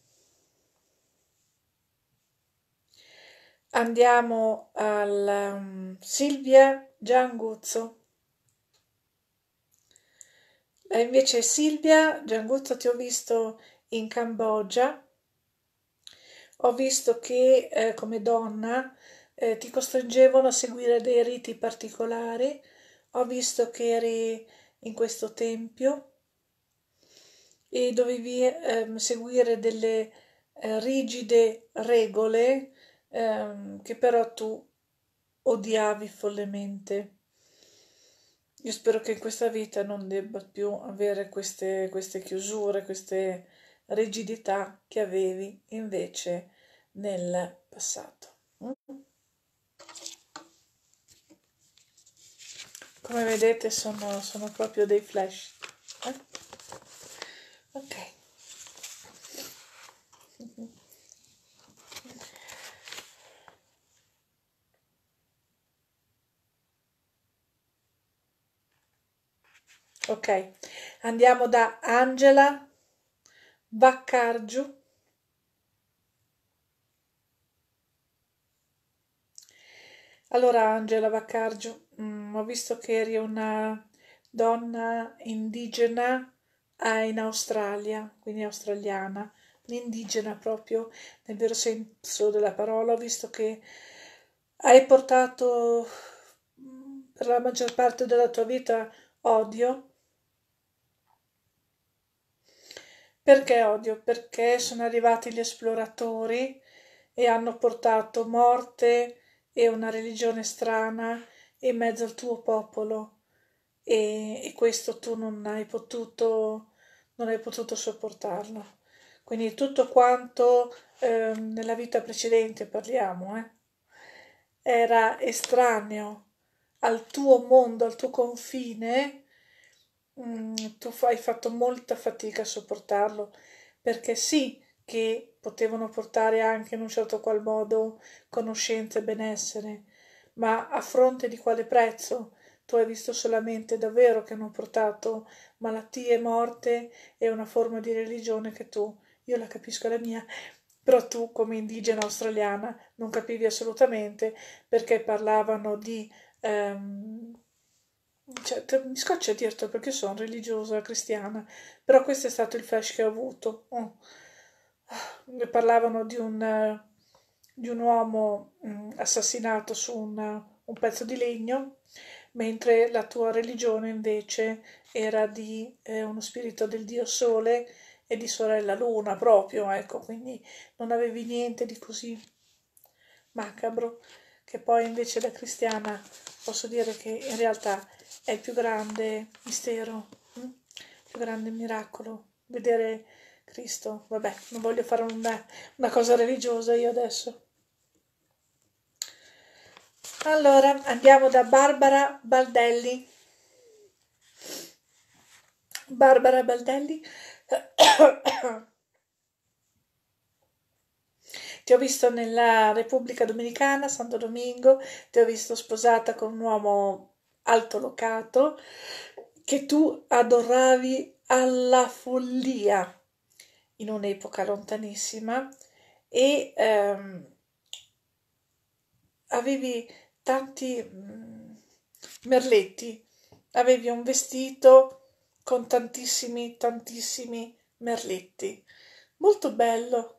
Andiamo al um, Silvia Gianguzzo. E eh, invece Silvia Gianguzzo ti ho visto in Cambogia. Ho visto che eh, come donna eh, ti costringevano a seguire dei riti particolari. Ho visto che eri in questo tempio e dovevi eh, seguire delle eh, rigide regole ehm, che però tu odiavi follemente. Io spero che in questa vita non debba più avere queste, queste chiusure, queste rigidità che avevi invece nel passato. Mm? Come vedete sono, sono proprio dei flash. Eh? Ok, andiamo da Angela Baccargiu. Allora, Angela Baccargiu, mh, mm, ho visto che eri una donna indigena eh, in Australia, quindi australiana, l'indigena proprio nel vero senso della parola, ho visto che hai portato mm, per la maggior parte della tua vita odio Perché odio? Perché sono arrivati gli esploratori e hanno portato morte e una religione strana in mezzo al tuo popolo e, e questo tu non hai potuto non hai potuto sopportarlo. Quindi tutto quanto eh, nella vita precedente parliamo, eh, era estraneo al tuo mondo, al tuo confine, Mm, tu hai fatto molta fatica a sopportarlo perché sì che potevano portare anche in un certo qual modo conoscenza e benessere, ma a fronte di quale prezzo? Tu hai visto solamente davvero che hanno portato malattie, morte e una forma di religione che tu, io la capisco la mia, però tu come indigena australiana non capivi assolutamente perché parlavano di... Ehm, cioè, mi scoccia dirtelo perché sono religiosa cristiana, però questo è stato il flash che ho avuto. Oh. Ne ah, parlavano di un, di un uomo mm, assassinato su un, un pezzo di legno, mentre la tua religione invece era di eh, uno spirito del Dio Sole e di Sorella Luna proprio, ecco, quindi non avevi niente di così macabro, che poi invece da cristiana posso dire che in realtà è il più grande mistero, mm? il più grande miracolo, vedere Cristo. Vabbè, non voglio fare una, una cosa religiosa io adesso. Allora, andiamo da Barbara Baldelli. Barbara Baldelli. Ti ho visto nella Repubblica Dominicana, Santo Domingo, ti ho visto sposata con un uomo altolocato che tu adoravi alla follia in un'epoca lontanissima e ehm, avevi tanti mm, merletti, avevi un vestito con tantissimi, tantissimi merletti. Molto bello.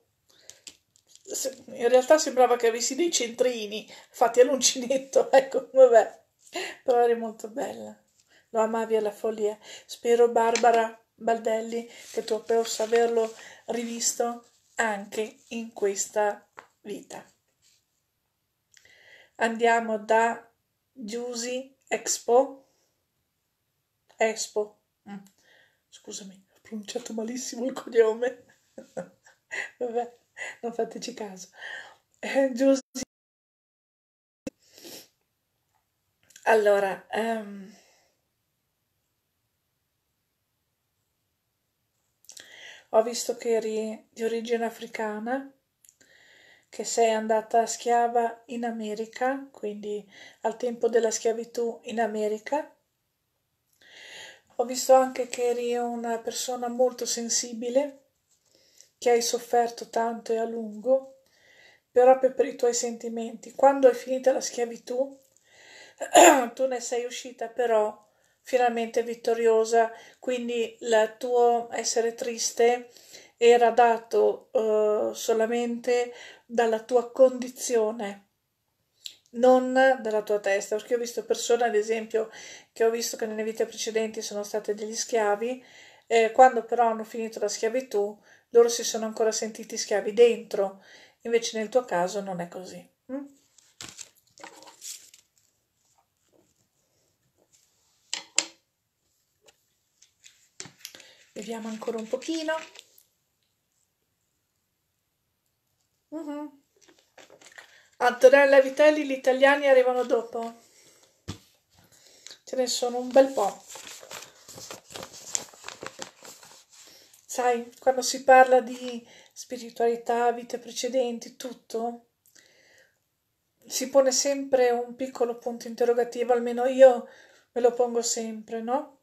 In realtà sembrava che avessi dei centrini fatti all'uncinetto, ecco, vabbè però eri molto bella, lo amavi alla follia. Spero, Barbara Baldelli, che tu possa averlo rivisto anche in questa vita. Andiamo da Giusy Expo. Expo. Mm. Scusami, ho pronunciato malissimo il cognome. Vabbè, non fateci caso. Eh, Giusy Allora, um, ho visto che eri di origine africana, che sei andata schiava in America, quindi al tempo della schiavitù in America. Ho visto anche che eri una persona molto sensibile, che hai sofferto tanto e a lungo, proprio per i tuoi sentimenti. Quando è finita la schiavitù, tu ne sei uscita però finalmente vittoriosa, quindi il tuo essere triste era dato uh, solamente dalla tua condizione, non dalla tua testa. Perché ho visto persone, ad esempio, che ho visto che nelle vite precedenti sono state degli schiavi, eh, quando però hanno finito la schiavitù, loro si sono ancora sentiti schiavi dentro. Invece nel tuo caso non è così. Mm? Beviamo ancora un pochino. Uh-huh. Mhm. Antonella Vitelli, gli italiani arrivano dopo. Ce ne sono un bel po'. Sai, quando si parla di spiritualità, vite precedenti, tutto, si pone sempre un piccolo punto interrogativo, almeno io me lo pongo sempre, no?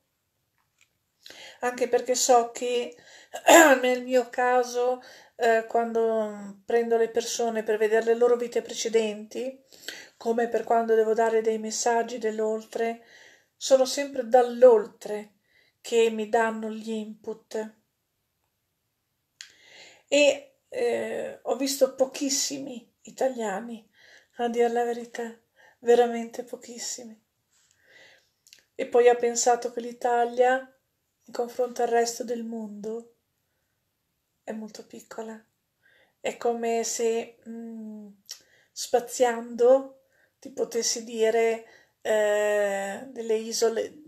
anche perché so che nel mio caso, eh, quando prendo le persone per vedere le loro vite precedenti, come per quando devo dare dei messaggi dell'oltre, sono sempre dall'oltre che mi danno gli input. E eh, ho visto pochissimi italiani, a dire la verità, veramente pochissimi. E poi ho pensato che l'Italia in confronto al resto del mondo è molto piccola. È come se mh, mm, spaziando ti potessi dire eh, delle isole,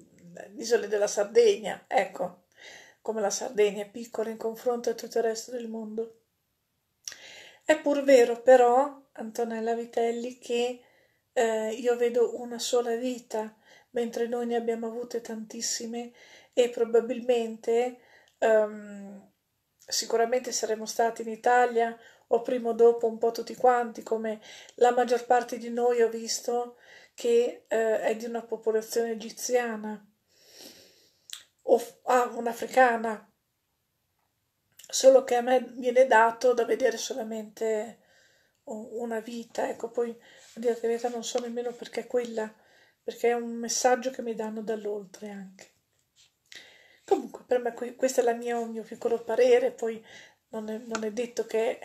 isole della Sardegna, ecco, come la Sardegna è piccola in confronto a tutto il resto del mondo. È pur vero però, Antonella Vitelli, che eh, io vedo una sola vita, mentre noi ne abbiamo avute tantissime e probabilmente um, sicuramente saremmo stati in Italia o prima o dopo un po' tutti quanti, come la maggior parte di noi ho visto che eh, è di una popolazione egiziana o ah, un'africana, solo che a me viene dato da vedere solamente una vita, ecco, poi a dire la verità non so nemmeno perché quella, perché è un messaggio che mi danno dall'oltre anche. Comunque, per me questo è il mio, mio piccolo parere, poi non è, non è, detto che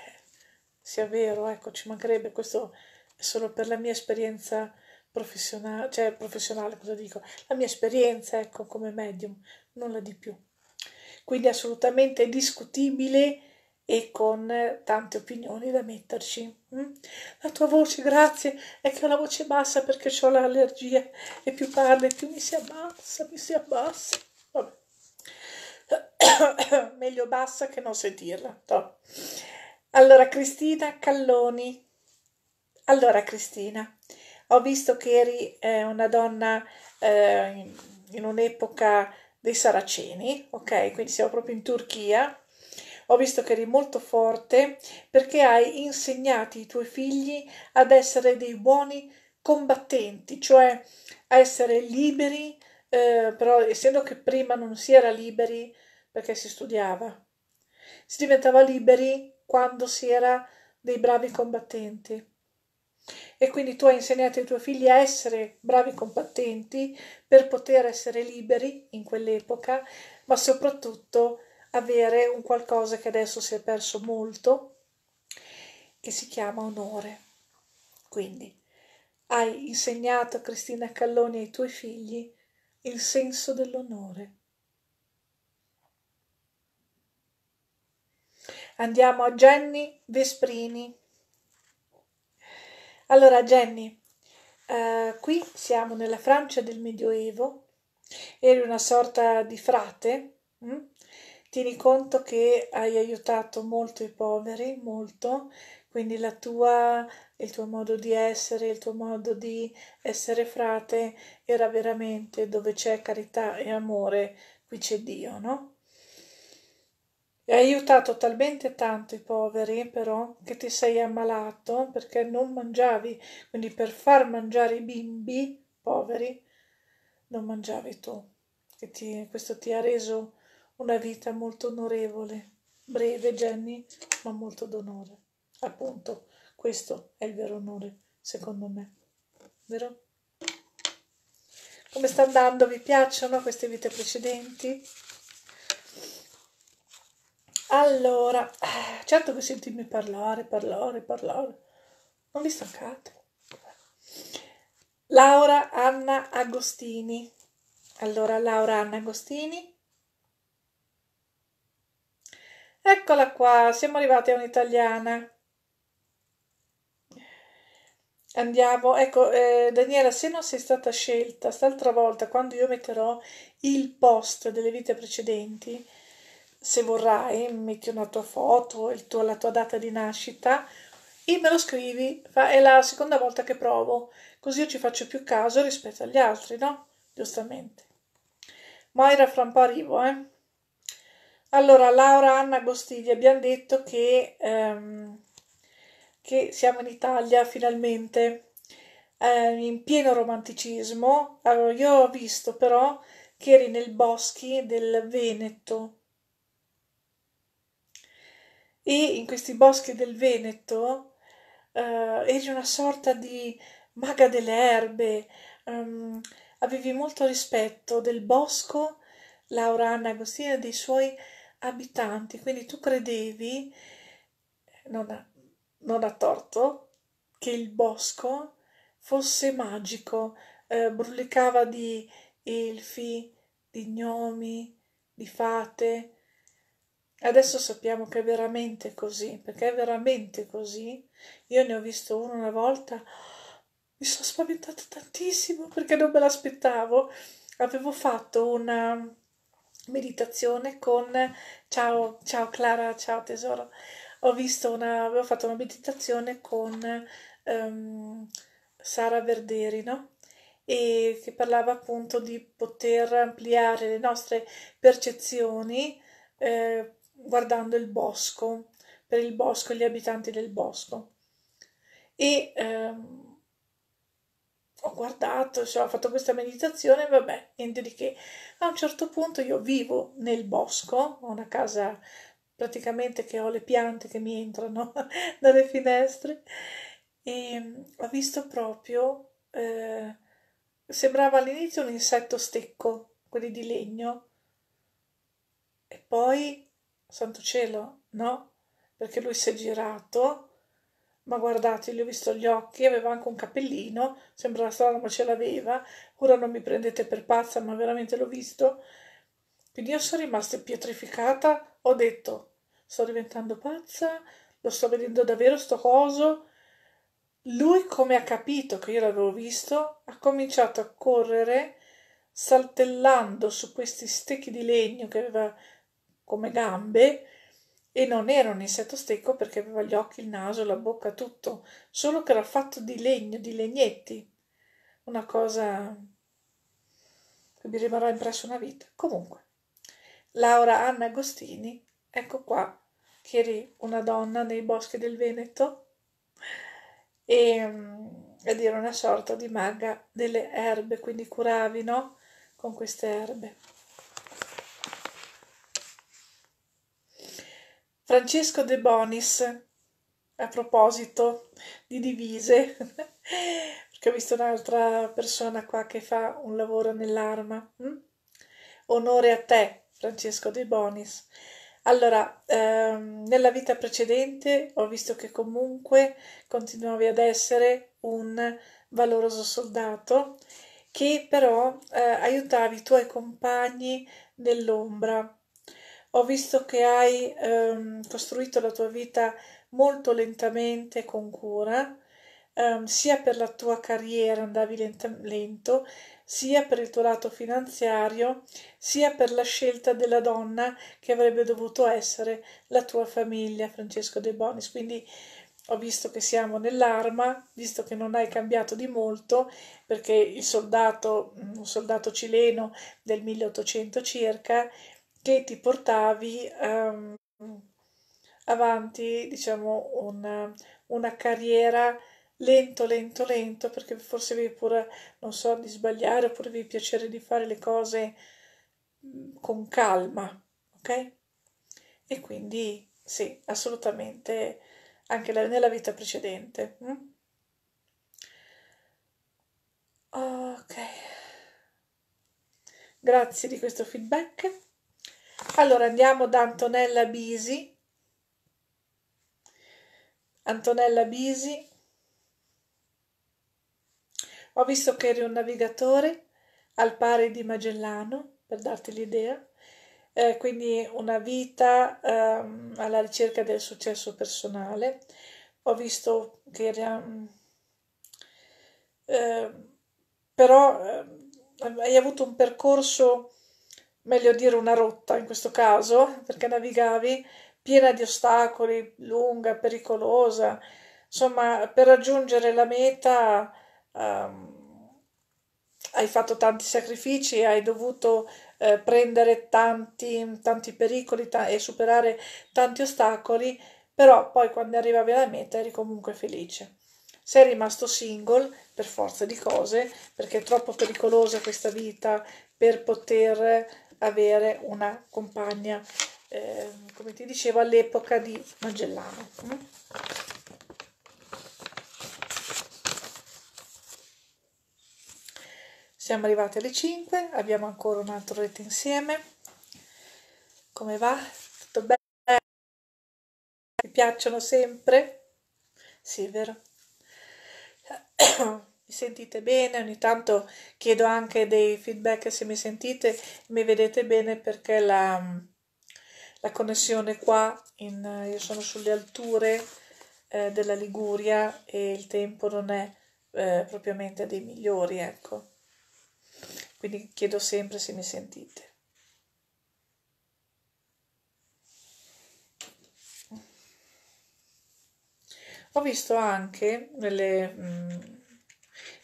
sia vero, ecco, ci mancherebbe, questo è solo per la mia esperienza professionale, cioè professionale, cosa dico? La mia esperienza, ecco, come medium, nulla di più. Quindi assolutamente discutibile e con tante opinioni da metterci. Mm? La tua voce, grazie, è che ho la voce bassa perché ho l'allergia e più parli più mi si abbassa, mi si abbassa. meglio bassa che non sentirla. Toh. Allora, Cristina Calloni. Allora, Cristina, ho visto che eri eh, una donna eh, in, in un'epoca dei saraceni, ok? Quindi siamo proprio in Turchia. Ho visto che eri molto forte perché hai insegnato i tuoi figli ad essere dei buoni combattenti, cioè a essere liberi, eh, però essendo che prima non si era liberi, perché si studiava. Si diventava liberi quando si era dei bravi combattenti. E quindi tu hai insegnato ai tuoi figli a essere bravi combattenti per poter essere liberi in quell'epoca, ma soprattutto avere un qualcosa che adesso si è perso molto, che si chiama onore. Quindi hai insegnato a Cristina Calloni e ai tuoi figli il senso dell'onore. Andiamo a Jenny Vesprini. Allora, Jenny, eh, qui siamo nella Francia del Medioevo, eri una sorta di frate. Mh? Mm? Tieni conto che hai aiutato molto i poveri, molto, quindi la tua, il tuo modo di essere, il tuo modo di essere frate era veramente dove c'è carità e amore, qui c'è Dio, no? E hai aiutato talmente tanto i poveri, però, che ti sei ammalato perché non mangiavi. Quindi per far mangiare i bimbi poveri, non mangiavi tu. E ti, questo ti ha reso una vita molto onorevole, breve, Jenny, ma molto d'onore. Appunto, questo è il vero onore, secondo me. Vero? Come sta andando? Vi piacciono queste vite precedenti? Allora, eh, certo che sentirmi parlare, parlare, parlare, non vi stancate. Laura Anna Agostini. Allora, Laura Anna Agostini. Eccola qua, siamo arrivati a un'italiana. Andiamo, ecco, eh, Daniela, se non sei stata scelta, staltra volta, quando io metterò il post delle vite precedenti, se vorrai, metti una tua foto, tuo, la tua data di nascita e me lo scrivi. è la seconda volta che provo, così io ci faccio più caso rispetto agli altri, no? Giustamente. Moira fra un po' arrivo, eh? Allora, Laura, Anna, Agostini, abbiamo detto che, ehm, che siamo in Italia finalmente, eh, in pieno romanticismo. Allora, io ho visto però che eri nel boschi del Veneto, e in questi boschi del Veneto eh, eri una sorta di maga delle erbe, um, avevi molto rispetto del bosco, Laura Anna Agostina e dei suoi abitanti, quindi tu credevi, non a, non a torto, che il bosco fosse magico, eh, brulicava di elfi, di gnomi, di fate, Adesso sappiamo che è veramente così, perché è veramente così. Io ne ho visto uno una volta, mi sono spaventata tantissimo perché non me l'aspettavo. Avevo fatto una meditazione con ciao, ciao Clara, ciao tesoro. Ho visto una, avevo fatto una meditazione con um, Sara Verderi, no? E che parlava appunto di poter ampliare le nostre percezioni. Eh, guardando il bosco, per il bosco e gli abitanti del bosco. E ehm, ho guardato, cioè, ho fatto questa meditazione, vabbè, niente di che. A un certo punto io vivo nel bosco, ho una casa praticamente che ho le piante che mi entrano dalle finestre e mm, ho visto proprio, eh, sembrava all'inizio un insetto stecco, quelli di legno, e poi santo cielo, no? Perché lui si è girato, ma guardate, gli ho visto gli occhi, aveva anche un cappellino, sembra strano ma ce l'aveva, ora non mi prendete per pazza, ma veramente l'ho visto. Quindi io sono rimasta pietrificata, ho detto, sto diventando pazza, lo sto vedendo davvero sto coso. Lui, come ha capito che io l'avevo visto, ha cominciato a correre saltellando su questi stecchi di legno che aveva come gambe e non era un insetto stecco perché aveva gli occhi, il naso, la bocca, tutto, solo che era fatto di legno, di legnetti. Una cosa che mi rimarrà impressa una vita. Comunque, Laura Anna Agostini, ecco qua, che eri una donna nei boschi del Veneto e, mm, ed era una sorta di maga delle erbe, quindi curavi, no? Con queste erbe. Francesco De Bonis, a proposito di divise, perché ho visto un'altra persona qua che fa un lavoro nell'arma. Mm? Onore a te, Francesco De Bonis. Allora, ehm, nella vita precedente ho visto che comunque continuavi ad essere un valoroso soldato che però eh, aiutavi i tuoi compagni nell'ombra ho visto che hai ehm, costruito la tua vita molto lentamente, con cura, ehm, sia per la tua carriera andavi lenta, lento, sia per il tuo lato finanziario, sia per la scelta della donna che avrebbe dovuto essere la tua famiglia, Francesco De Bonis. Quindi ho visto che siamo nell'arma, visto che non hai cambiato di molto, perché il soldato, un soldato cileno del 1800 circa, che ti portavi um, avanti, diciamo, una, una carriera lento, lento, lento, perché forse avevi pure, non so, di sbagliare, oppure vi piacere di fare le cose mhmm, con calma, ok? E quindi sì, assolutamente, anche la, nella vita precedente. Hm? Ok, grazie di questo feedback. Allora andiamo da Antonella Bisi. Antonella Bisi. Ho visto che eri un navigatore al pari di Magellano, per darti l'idea, eh, quindi una vita ehm, alla ricerca del successo personale. Ho visto che eri... Mm, eh, però eh, hai avuto un percorso meglio dire una rotta in questo caso, perché navigavi piena di ostacoli, lunga, pericolosa, insomma, per raggiungere la meta um, hai fatto tanti sacrifici, hai dovuto eh, prendere tanti, tanti pericoli ta- e superare tanti ostacoli, però poi quando arrivavi alla meta eri comunque felice. Sei rimasto single per forza di cose, perché è troppo pericolosa questa vita per poter avere una compagna, eh, come ti dicevo, all'epoca di Magellano. Siamo arrivati alle 5, abbiamo ancora un altro rete insieme. Come va? Tutto bene? Ti piacciono sempre? Sì, vero? mi sentite bene, ogni tanto chiedo anche dei feedback se mi sentite, mi vedete bene perché la, la connessione qua, in, io sono sulle alture eh, della Liguria e il tempo non è eh, propriamente dei migliori, ecco. Quindi chiedo sempre se mi sentite. Ho visto anche nelle... Mm,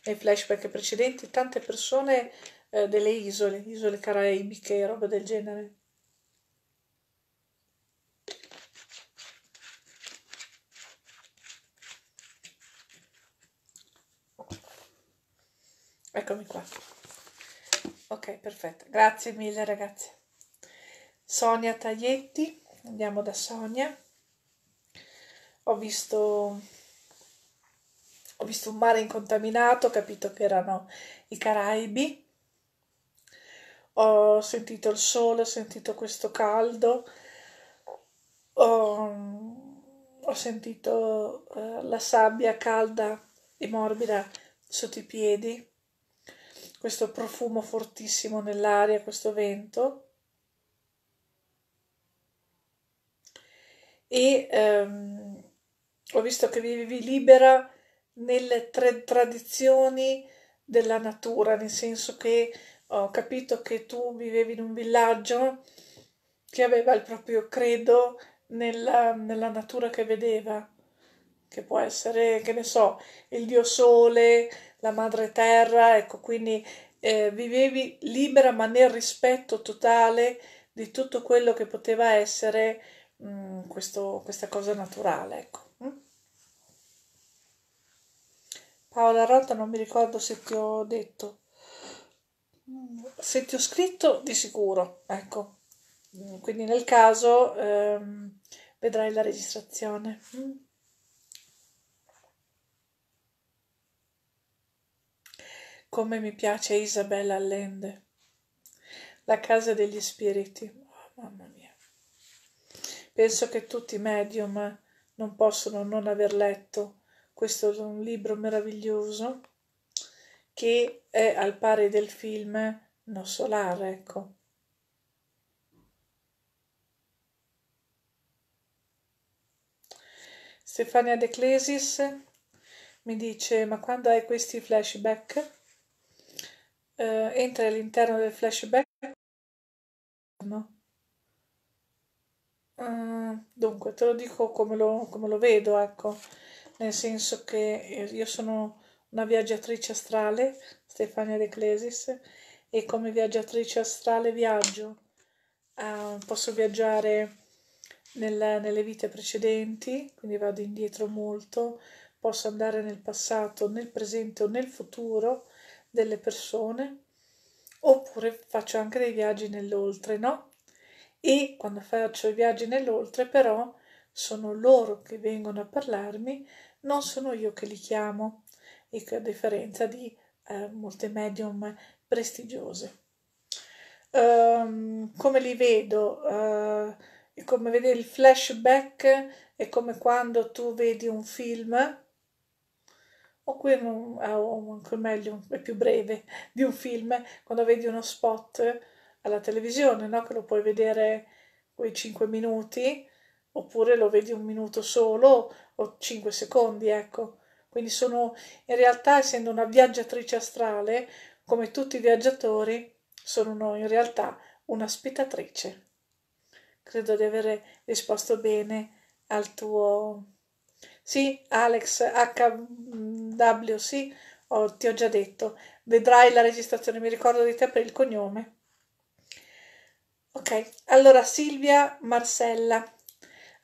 nei flashback precedenti tante persone eh, delle isole, isole caraibiche e roba del genere. Eccomi qua. Ok, perfetto. Grazie mille ragazzi. Sonia Taglietti, andiamo da Sonia. Ho visto ho visto un mare incontaminato, ho capito che erano i Caraibi, ho sentito il sole, ho sentito questo caldo, ho, ho sentito eh, la sabbia calda e morbida sotto i piedi, questo profumo fortissimo nell'aria, questo vento. E ehm, ho visto che vivevi libera nelle tre tradizioni della natura, nel senso che ho capito che tu vivevi in un villaggio che aveva il proprio credo nella, nella natura che vedeva, che può essere, che ne so, il Dio Sole, la Madre Terra, ecco, quindi eh, vivevi libera ma nel rispetto totale di tutto quello che poteva essere mh, mm, questo, questa cosa naturale, ecco. Paola Rotta non mi ricordo se ti ho detto. Se ti ho scritto, di sicuro, ecco. Quindi nel caso ehm, vedrai la registrazione. Come mi piace Isabella Allende. La casa degli spiriti. Oh, mamma mia. Penso che tutti i medium non possono non aver letto questo libro meraviglioso che è al pari del film No Solare, ecco. Stefania De Clesis mi dice: Ma quando hai questi flashback, eh, entri all'interno del flashback? No. Uh, dunque, te lo dico come lo, come lo vedo, ecco nel senso che eh, io sono una viaggiatrice astrale, Stefania De Clesis, e come viaggiatrice astrale viaggio. Uh, posso viaggiare nel, nelle vite precedenti, quindi vado indietro molto, posso andare nel passato, nel presente o nel futuro delle persone, oppure faccio anche dei viaggi nell'oltre, no? E quando faccio i viaggi nell'oltre, però, sono loro che vengono a parlarmi non sono io che li chiamo, a differenza di eh, molte medium prestigiose. Um, come li vedo? Uh, è come vedere il flashback, è come quando tu vedi un film, o qui eh, anche meglio, è più breve di un film, quando vedi uno spot alla televisione, no? che lo puoi vedere quei 5 minuti, oppure lo vedi un minuto solo o 5 secondi, ecco. Quindi sono in realtà, essendo una viaggiatrice astrale, come tutti i viaggiatori, sono in realtà una spettatrice. Credo di aver risposto bene al tuo sì, Alex HW, sì, oh, ti ho già detto. Vedrai la registrazione, mi ricordo di te per il cognome. Ok, allora Silvia Marcella,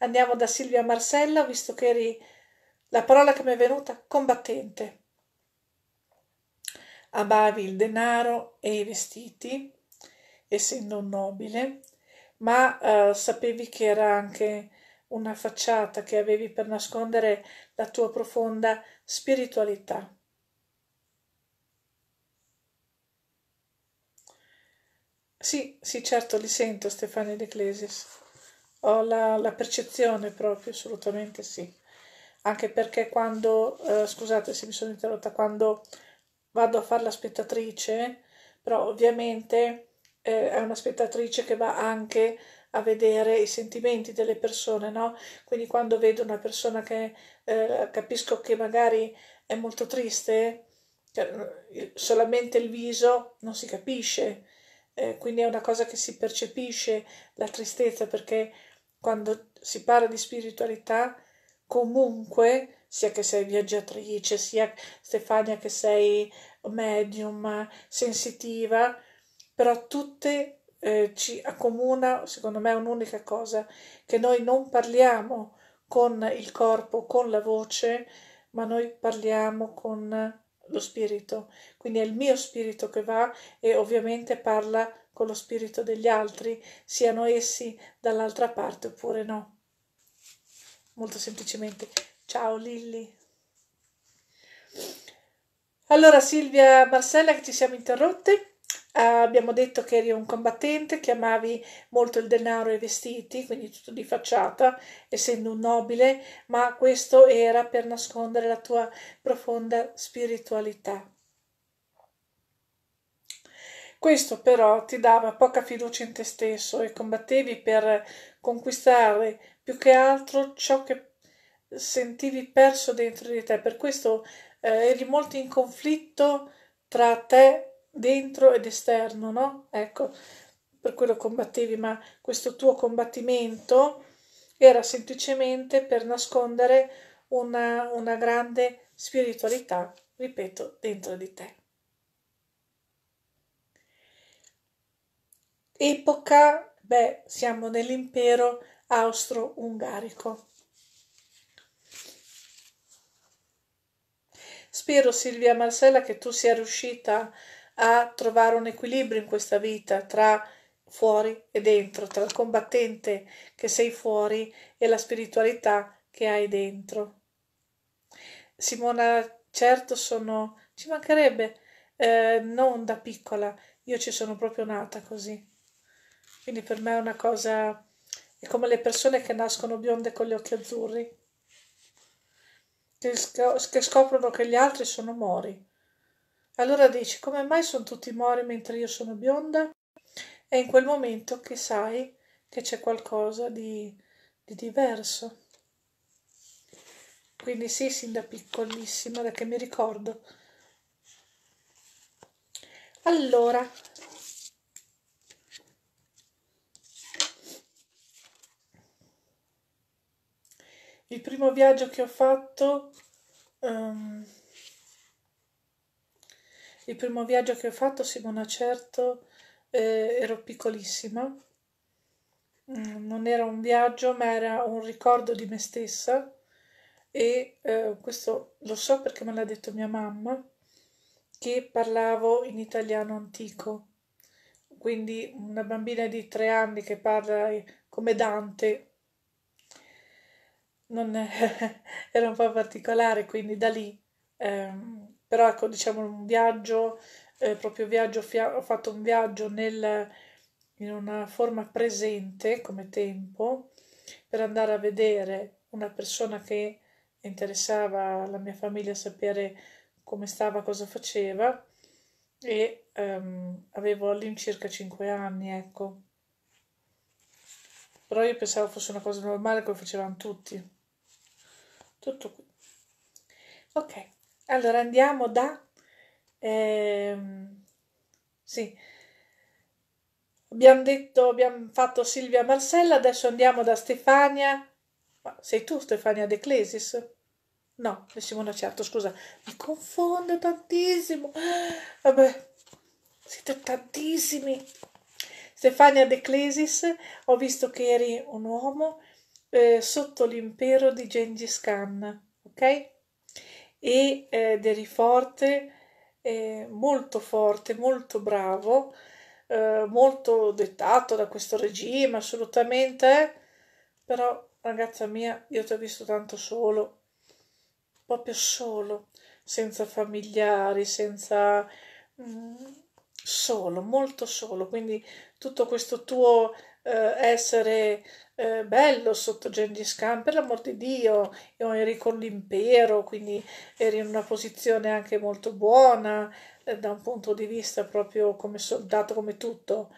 Andiamo da Silvia Marcella, visto che eri la parola che mi è venuta combattente. Amavi il denaro e i vestiti, essendo un nobile, ma eh, sapevi che era anche una facciata che avevi per nascondere la tua profonda spiritualità. Sì, sì, certo, li sento, Stefania De Clesis ho la, la percezione proprio, assolutamente sì. Anche perché quando, eh, scusate se mi sono interrotta, quando vado a fare la spettatrice, però ovviamente eh, è una spettatrice che va anche a vedere i sentimenti delle persone, no? Quindi quando vedo una persona che eh, capisco che magari è molto triste, cioè, eh, solamente il viso non si capisce, eh, quindi è una cosa che si percepisce la tristezza perché quando si parla di spiritualità, comunque, sia che sei viaggiatrice, sia Stefania che sei medium, sensitiva, però tutte eh, ci accomuna, secondo me, un'unica cosa, che noi non parliamo con il corpo, con la voce, ma noi parliamo con lo spirito. Quindi è il mio spirito che va e ovviamente parla con lo spirito degli altri, siano essi dall'altra parte oppure no. Molto semplicemente. Ciao Lilli. Allora Silvia Marcella che ci siamo interrotte. Uh, abbiamo detto che eri un combattente, che amavi molto il denaro e i vestiti, quindi tutto di facciata, essendo un nobile, ma questo era per nascondere la tua profonda spiritualità. Questo però ti dava poca fiducia in te stesso e combattevi per conquistare più che altro ciò che sentivi perso dentro di te. Per questo eh, eri molto in conflitto tra te dentro ed esterno, no? Ecco, per quello combattevi, ma questo tuo combattimento era semplicemente per nascondere una, una grande spiritualità, ripeto, dentro di te. epoca, beh, siamo nell'impero austro-ungarico. Spero Silvia Marcella che tu sia riuscita a trovare un equilibrio in questa vita tra fuori e dentro, tra il combattente che sei fuori e la spiritualità che hai dentro. Simona, certo sono, ci mancherebbe, eh, non da piccola, io ci sono proprio nata così. Quindi per me è una cosa, è come le persone che nascono bionde con gli occhi azzurri, che, che scoprono che gli altri sono mori. Allora dici, come mai sono tutti mori mentre io sono bionda? È in quel momento che sai che c'è qualcosa di, di diverso. Quindi sì, sin da piccolissima, da che mi ricordo. Allora, Il primo viaggio che ho fatto... Um, il primo viaggio che ho fatto, Simona certo, eh, ero piccolissima. Mm, non era un viaggio, ma era un ricordo di me stessa e eh, questo lo so perché me l'ha detto mia mamma, che parlavo in italiano antico. Quindi una bambina di tre anni che parla come Dante non è, era un po' particolare, quindi da lì. Ehm, però ecco, diciamo un viaggio, eh, proprio viaggio, fia- ho fatto un viaggio nel, in una forma presente come tempo per andare a vedere una persona che interessava la mia famiglia sapere come stava, cosa faceva e ehm, avevo all'incirca 5 anni, ecco. Però io pensavo fosse una cosa normale come facevano tutti tutto qui ok allora andiamo da ehm, sì abbiamo detto abbiamo fatto Silvia Marcella adesso andiamo da Stefania Ma sei tu Stefania De Clesis no è Simona Certo scusa mi confondo tantissimo vabbè siete tantissimi Stefania De Clesis, ho visto che eri un uomo eh, sotto l'impero di Gengis Khan, ok? E eh, eri forte, eh, molto forte, molto bravo, eh, molto dettato da questo regime, assolutamente, però ragazza mia, io ti ho visto tanto solo, proprio solo, senza familiari, senza... Mm, solo, molto solo, quindi tutto questo tuo eh, essere eh, bello sotto Gengis Khan, per l'amor di Dio, io eri con l'impero, quindi eri in una posizione anche molto buona eh, da un punto di vista proprio come soldato, come tutto.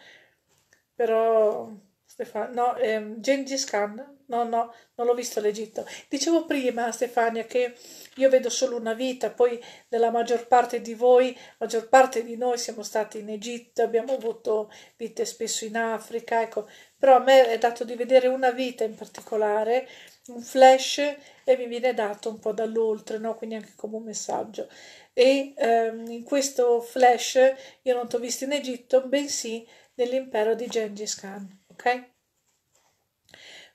Però, Stefano, no, ehm, Gengis Khan No, no, non l'ho visto l'Egitto. Dicevo prima, Stefania, che io vedo solo una vita, poi della maggior parte di voi, maggior parte di noi siamo stati in Egitto, abbiamo avuto vite spesso in Africa, ecco, però a me è dato di vedere una vita in particolare, un flash e mi viene dato un po' dall'oltre, no? quindi anche come un messaggio. E ehm, in questo flash io non ti ho visto in Egitto, bensì nell'impero di Gengis Khan, ok?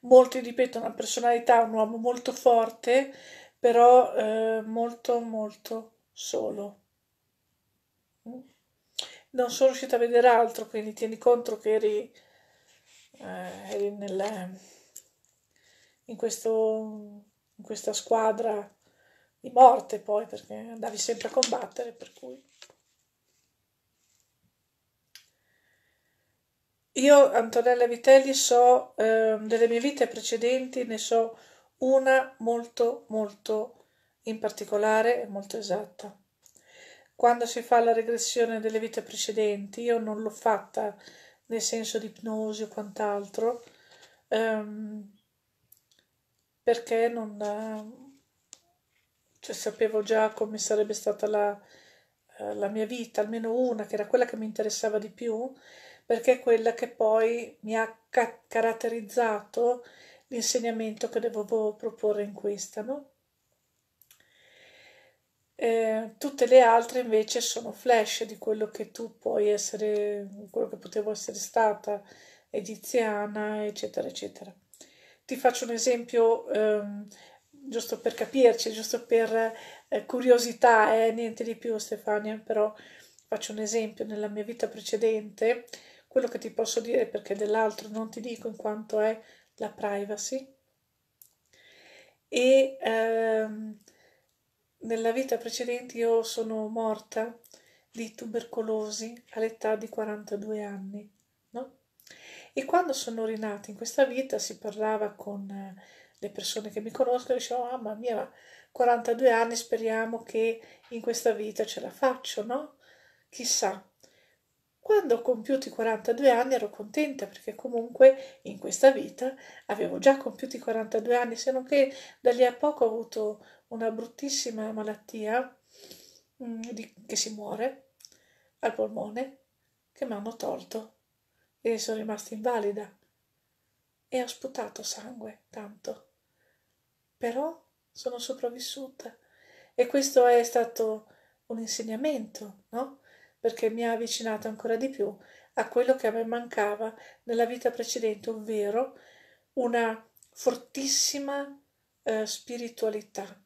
molti ripetono una personalità, un uomo molto forte, però eh, molto molto solo. Non sono riuscita a vedere altro, quindi tieni conto che eri, eh, eri nel, in, questo, in questa squadra di morte poi, perché andavi sempre a combattere, per cui... Io, Antonella Vitelli, so eh, delle mie vite precedenti, ne so una molto, molto in particolare e molto esatta. Quando si fa la regressione delle vite precedenti, io non l'ho fatta nel senso di ipnosi o quant'altro, ehm, perché non cioè, sapevo già come sarebbe stata la, eh, la mia vita, almeno una, che era quella che mi interessava di più perché è quella che poi mi ha ca- caratterizzato l'insegnamento che dovevo proporre in questa. No? Eh, tutte le altre invece sono flash di quello che tu puoi essere, quello che potevo essere stata, egiziana, eccetera, eccetera. Ti faccio un esempio. Ehm, giusto per capirci, giusto per eh, curiosità, eh, niente di più Stefania, però faccio un esempio, nella mia vita precedente quello che ti posso dire perché dell'altro non ti dico in quanto è la privacy. E ehm, nella vita precedente io sono morta di tubercolosi all'età di 42 anni, no? E quando sono rinata in questa vita si parlava con eh, le persone che mi conoscono e dicevano, ah, mamma mia, 42 anni, speriamo che in questa vita ce la faccio, no? Chissà. Quando ho compiuto i 42 anni ero contenta perché comunque in questa vita avevo già compiuto i 42 anni, se non che da lì a poco ho avuto una bruttissima malattia mh, mm, di, che si muore al polmone che mi hanno tolto e sono rimasta invalida e ho sputato sangue tanto, però sono sopravvissuta e questo è stato un insegnamento, no? perché mi ha avvicinato ancora di più a quello che a me mancava nella vita precedente, ovvero una fortissima eh, spiritualità.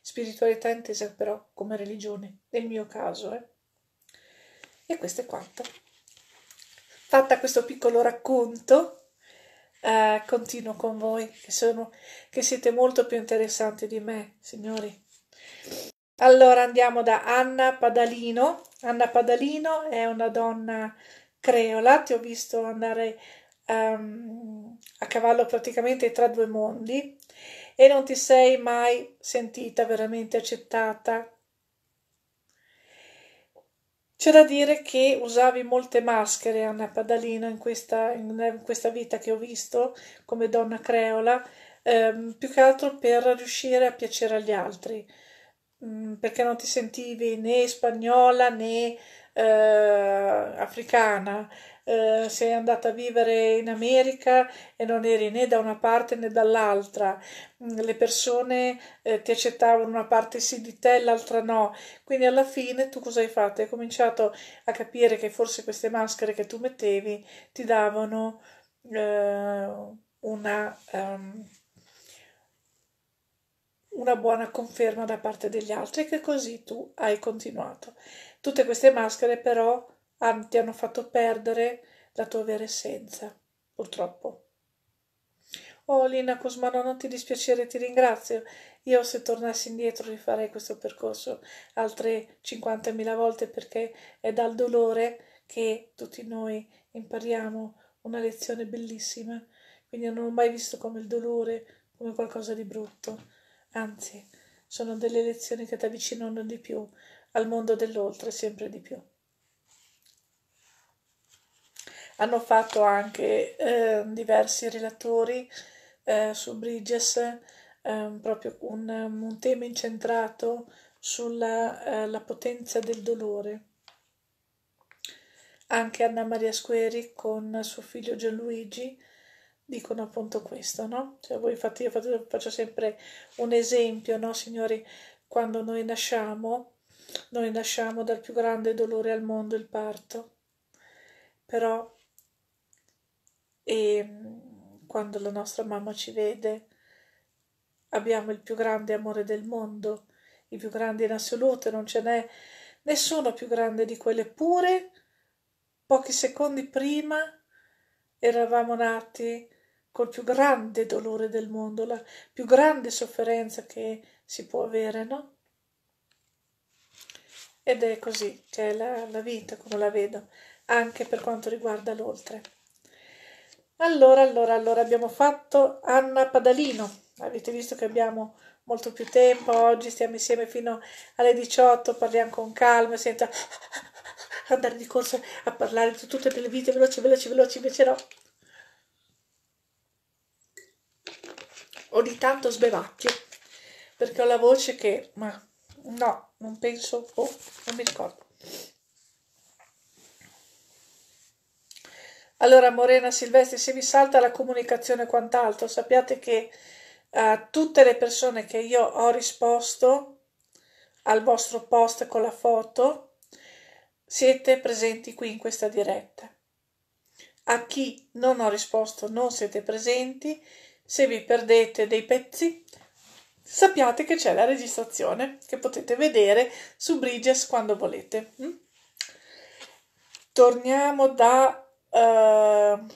Spiritualità intesa però come religione, nel mio caso. Eh. E questo è quanto. Fatta questo piccolo racconto, eh, continuo con voi, che, sono, che siete molto più interessanti di me, signori. Allora andiamo da Anna Padalino. Anna Padalino è una donna creola, ti ho visto andare um, a cavallo praticamente tra due mondi e non ti sei mai sentita veramente accettata. C'è da dire che usavi molte maschere, Anna Padalino, in questa, in questa vita che ho visto come donna creola, ehm, più che altro per riuscire a piacere agli altri Mm, perché non ti sentivi né spagnola né eh, africana, eh, sei andata a vivere in America e non eri né da una parte né dall'altra, mm, le persone eh, ti accettavano una parte sì di te, e l'altra no, quindi alla fine tu cosa hai fatto? Hai cominciato a capire che forse queste maschere che tu mettevi ti davano eh, una... Um, una buona conferma da parte degli altri che così tu hai continuato. Tutte queste maschere però ti hanno fatto perdere la tua vera essenza, purtroppo. Oh Lina Cosmano, non ti dispiacere, ti ringrazio. Io se tornassi indietro rifarei questo percorso altre 50.000 volte perché è dal dolore che tutti noi impariamo una lezione bellissima. Quindi non ho mai visto come il dolore come qualcosa di brutto Anzi, sono delle lezioni che ti avvicinano di più al mondo dell'oltre, sempre di più. Hanno fatto anche eh, diversi relatori eh, su Bridges eh, proprio un, un, tema incentrato sulla eh, potenza del dolore. Anche Anna Maria Squeri con suo figlio Gianluigi dicono appunto questo, no? Cioè voi infatti io faccio sempre un esempio, no signori, quando noi nasciamo, noi nasciamo dal più grande dolore al mondo, il parto, però e, ehm, quando la nostra mamma ci vede abbiamo il più grande amore del mondo, il più grande in assoluto, non ce n'è nessuno più grande di quelle, eppure pochi secondi prima eravamo nati col più grande dolore del mondo, la più grande sofferenza che si può avere, no? Ed è così che è cioè la, la vita, come la vedo, anche per quanto riguarda l'oltre. Allora, allora, allora abbiamo fatto Anna Padalino. Avete visto che abbiamo molto più tempo oggi, stiamo insieme fino alle 18, parliamo con calma, senza andare di corsa a parlare di tutte le vite veloci, veloci, veloci, invece no. ogni tanto sbevacchio perché ho la voce che, ma no, non penso, oh, non mi ricordo. Allora, Morena Silvestri, se vi salta la comunicazione quant'altro, sappiate che uh, tutte le persone che io ho risposto al vostro post con la foto siete presenti qui in questa diretta. A chi non ho risposto non siete presenti se vi perdete dei pezzi, sappiate che c'è la registrazione che potete vedere su Bridges quando volete. Mm? Torniamo da uh,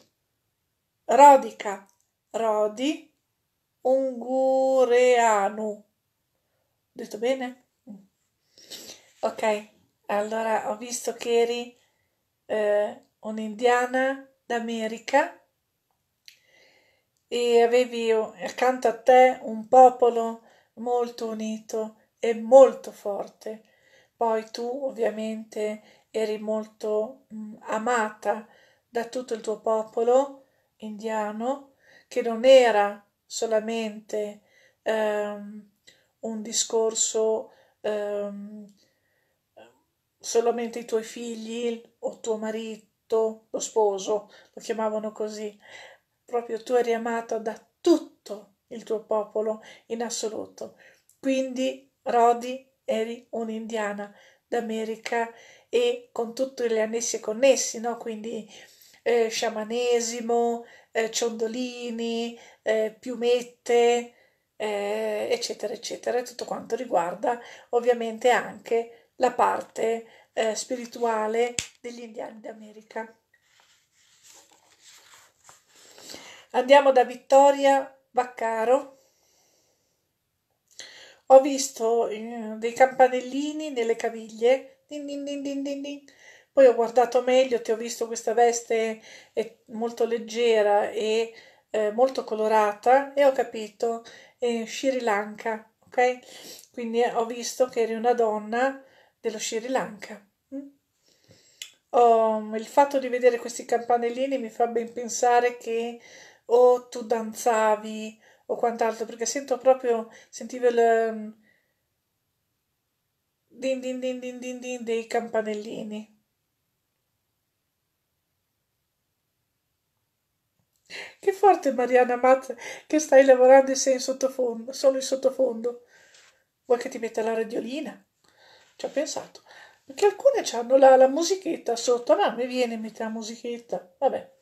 Rodica, Rodi Ungureanu. detto bene? Mm. Ok, allora ho visto che eri eh, un'indiana d'America e avevi accanto a te un popolo molto unito e molto forte. Poi tu ovviamente eri molto mh, mm, amata da tutto il tuo popolo indiano, che non era solamente ehm, un discorso ehm, solamente i tuoi figli o tuo marito, lo sposo, lo chiamavano così, proprio tu eri amato da tutto il tuo popolo in assoluto. Quindi, Rodi, eri un'indiana d'America e con tutti gli annessi connessi, no? Quindi eh, sciamanesimo, eh, ciondolini, eh, piumette, eh, eccetera, eccetera, tutto quanto riguarda ovviamente anche la parte eh, spirituale degli indiani d'America. Andiamo da Vittoria Vaccaro. Ho visto eh, dei campanellini nelle caviglie. Din, din, din, Poi ho guardato meglio, ti ho visto questa veste molto leggera e eh, molto colorata e ho capito eh, Sri Lanka, ok? Quindi eh, ho visto che eri una donna dello Sri Lanka. Mm? Oh, il fatto di vedere questi campanellini mi fa ben pensare che o tu danzavi o quant'altro, perché sento proprio, sentivo il mm, din din din din din din dei campanellini. Che forte Mariana Matt che stai lavorando e sei in sottofondo, solo in sottofondo. Vuoi che ti metta la radiolina? Ci ho pensato. Perché alcune hanno la, la musichetta sotto, ma no, mi viene e la musichetta. Vabbè.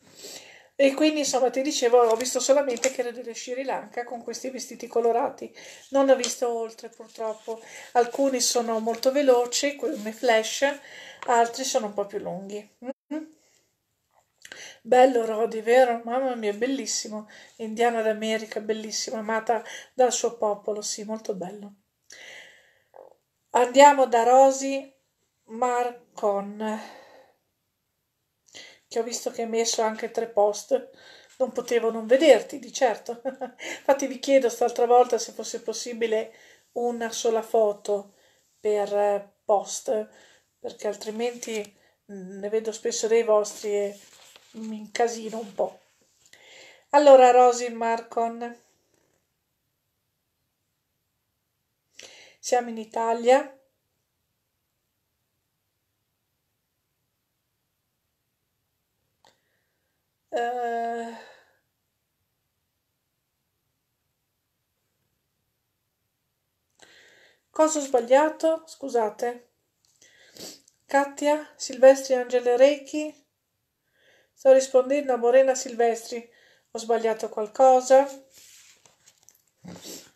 E quindi, insomma, ti dicevo, ho visto solamente che era dello Sri Lanka con questi vestiti colorati. Non ho visto oltre, purtroppo. Alcuni sono molto veloci, come flash, altri sono un po' più lunghi. Mm-hmm. Bello Rodi, vero? Mamma mia, bellissimo. Indiana d'America, bellissimo, amata dal suo popolo, sì, molto bello. Andiamo da Rosy Marcon che ho visto che hai messo anche tre post, non potevo non vederti, di certo. Infatti vi chiedo st'altra volta se fosse possibile una sola foto per eh, post, perché altrimenti mm, ne vedo spesso dei vostri e mi incasino un po'. Allora, Rosy Marcon. Siamo in Italia, Eh, cosa ho sbagliato? Scusate. Katia, Silvestri, Angele Reiki. Sto rispondendo a Morena Silvestri. Ho sbagliato qualcosa?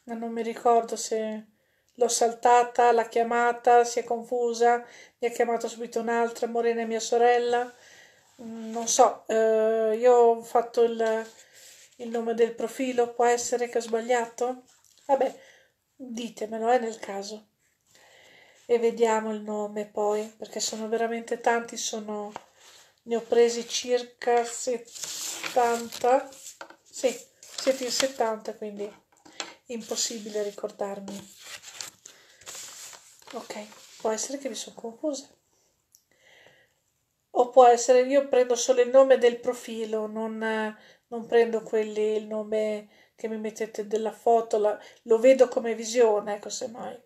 Ma non mi ricordo se l'ho saltata, l'ha chiamata, si è confusa, mi ha chiamato subito un'altra, Morena è mia sorella non so, eh, io ho fatto il, il, nome del profilo, può essere che ho sbagliato? Vabbè, ditemelo, è nel caso. E vediamo il nome poi, perché sono veramente tanti, sono, ne ho presi circa 70, sì, siete in 70, quindi impossibile ricordarmi. Ok, può essere che mi sono confusa. O può essere, io prendo solo il nome del profilo, non, non prendo quelli, il nome che mi mettete della foto, la, lo vedo come visione, ecco semmai.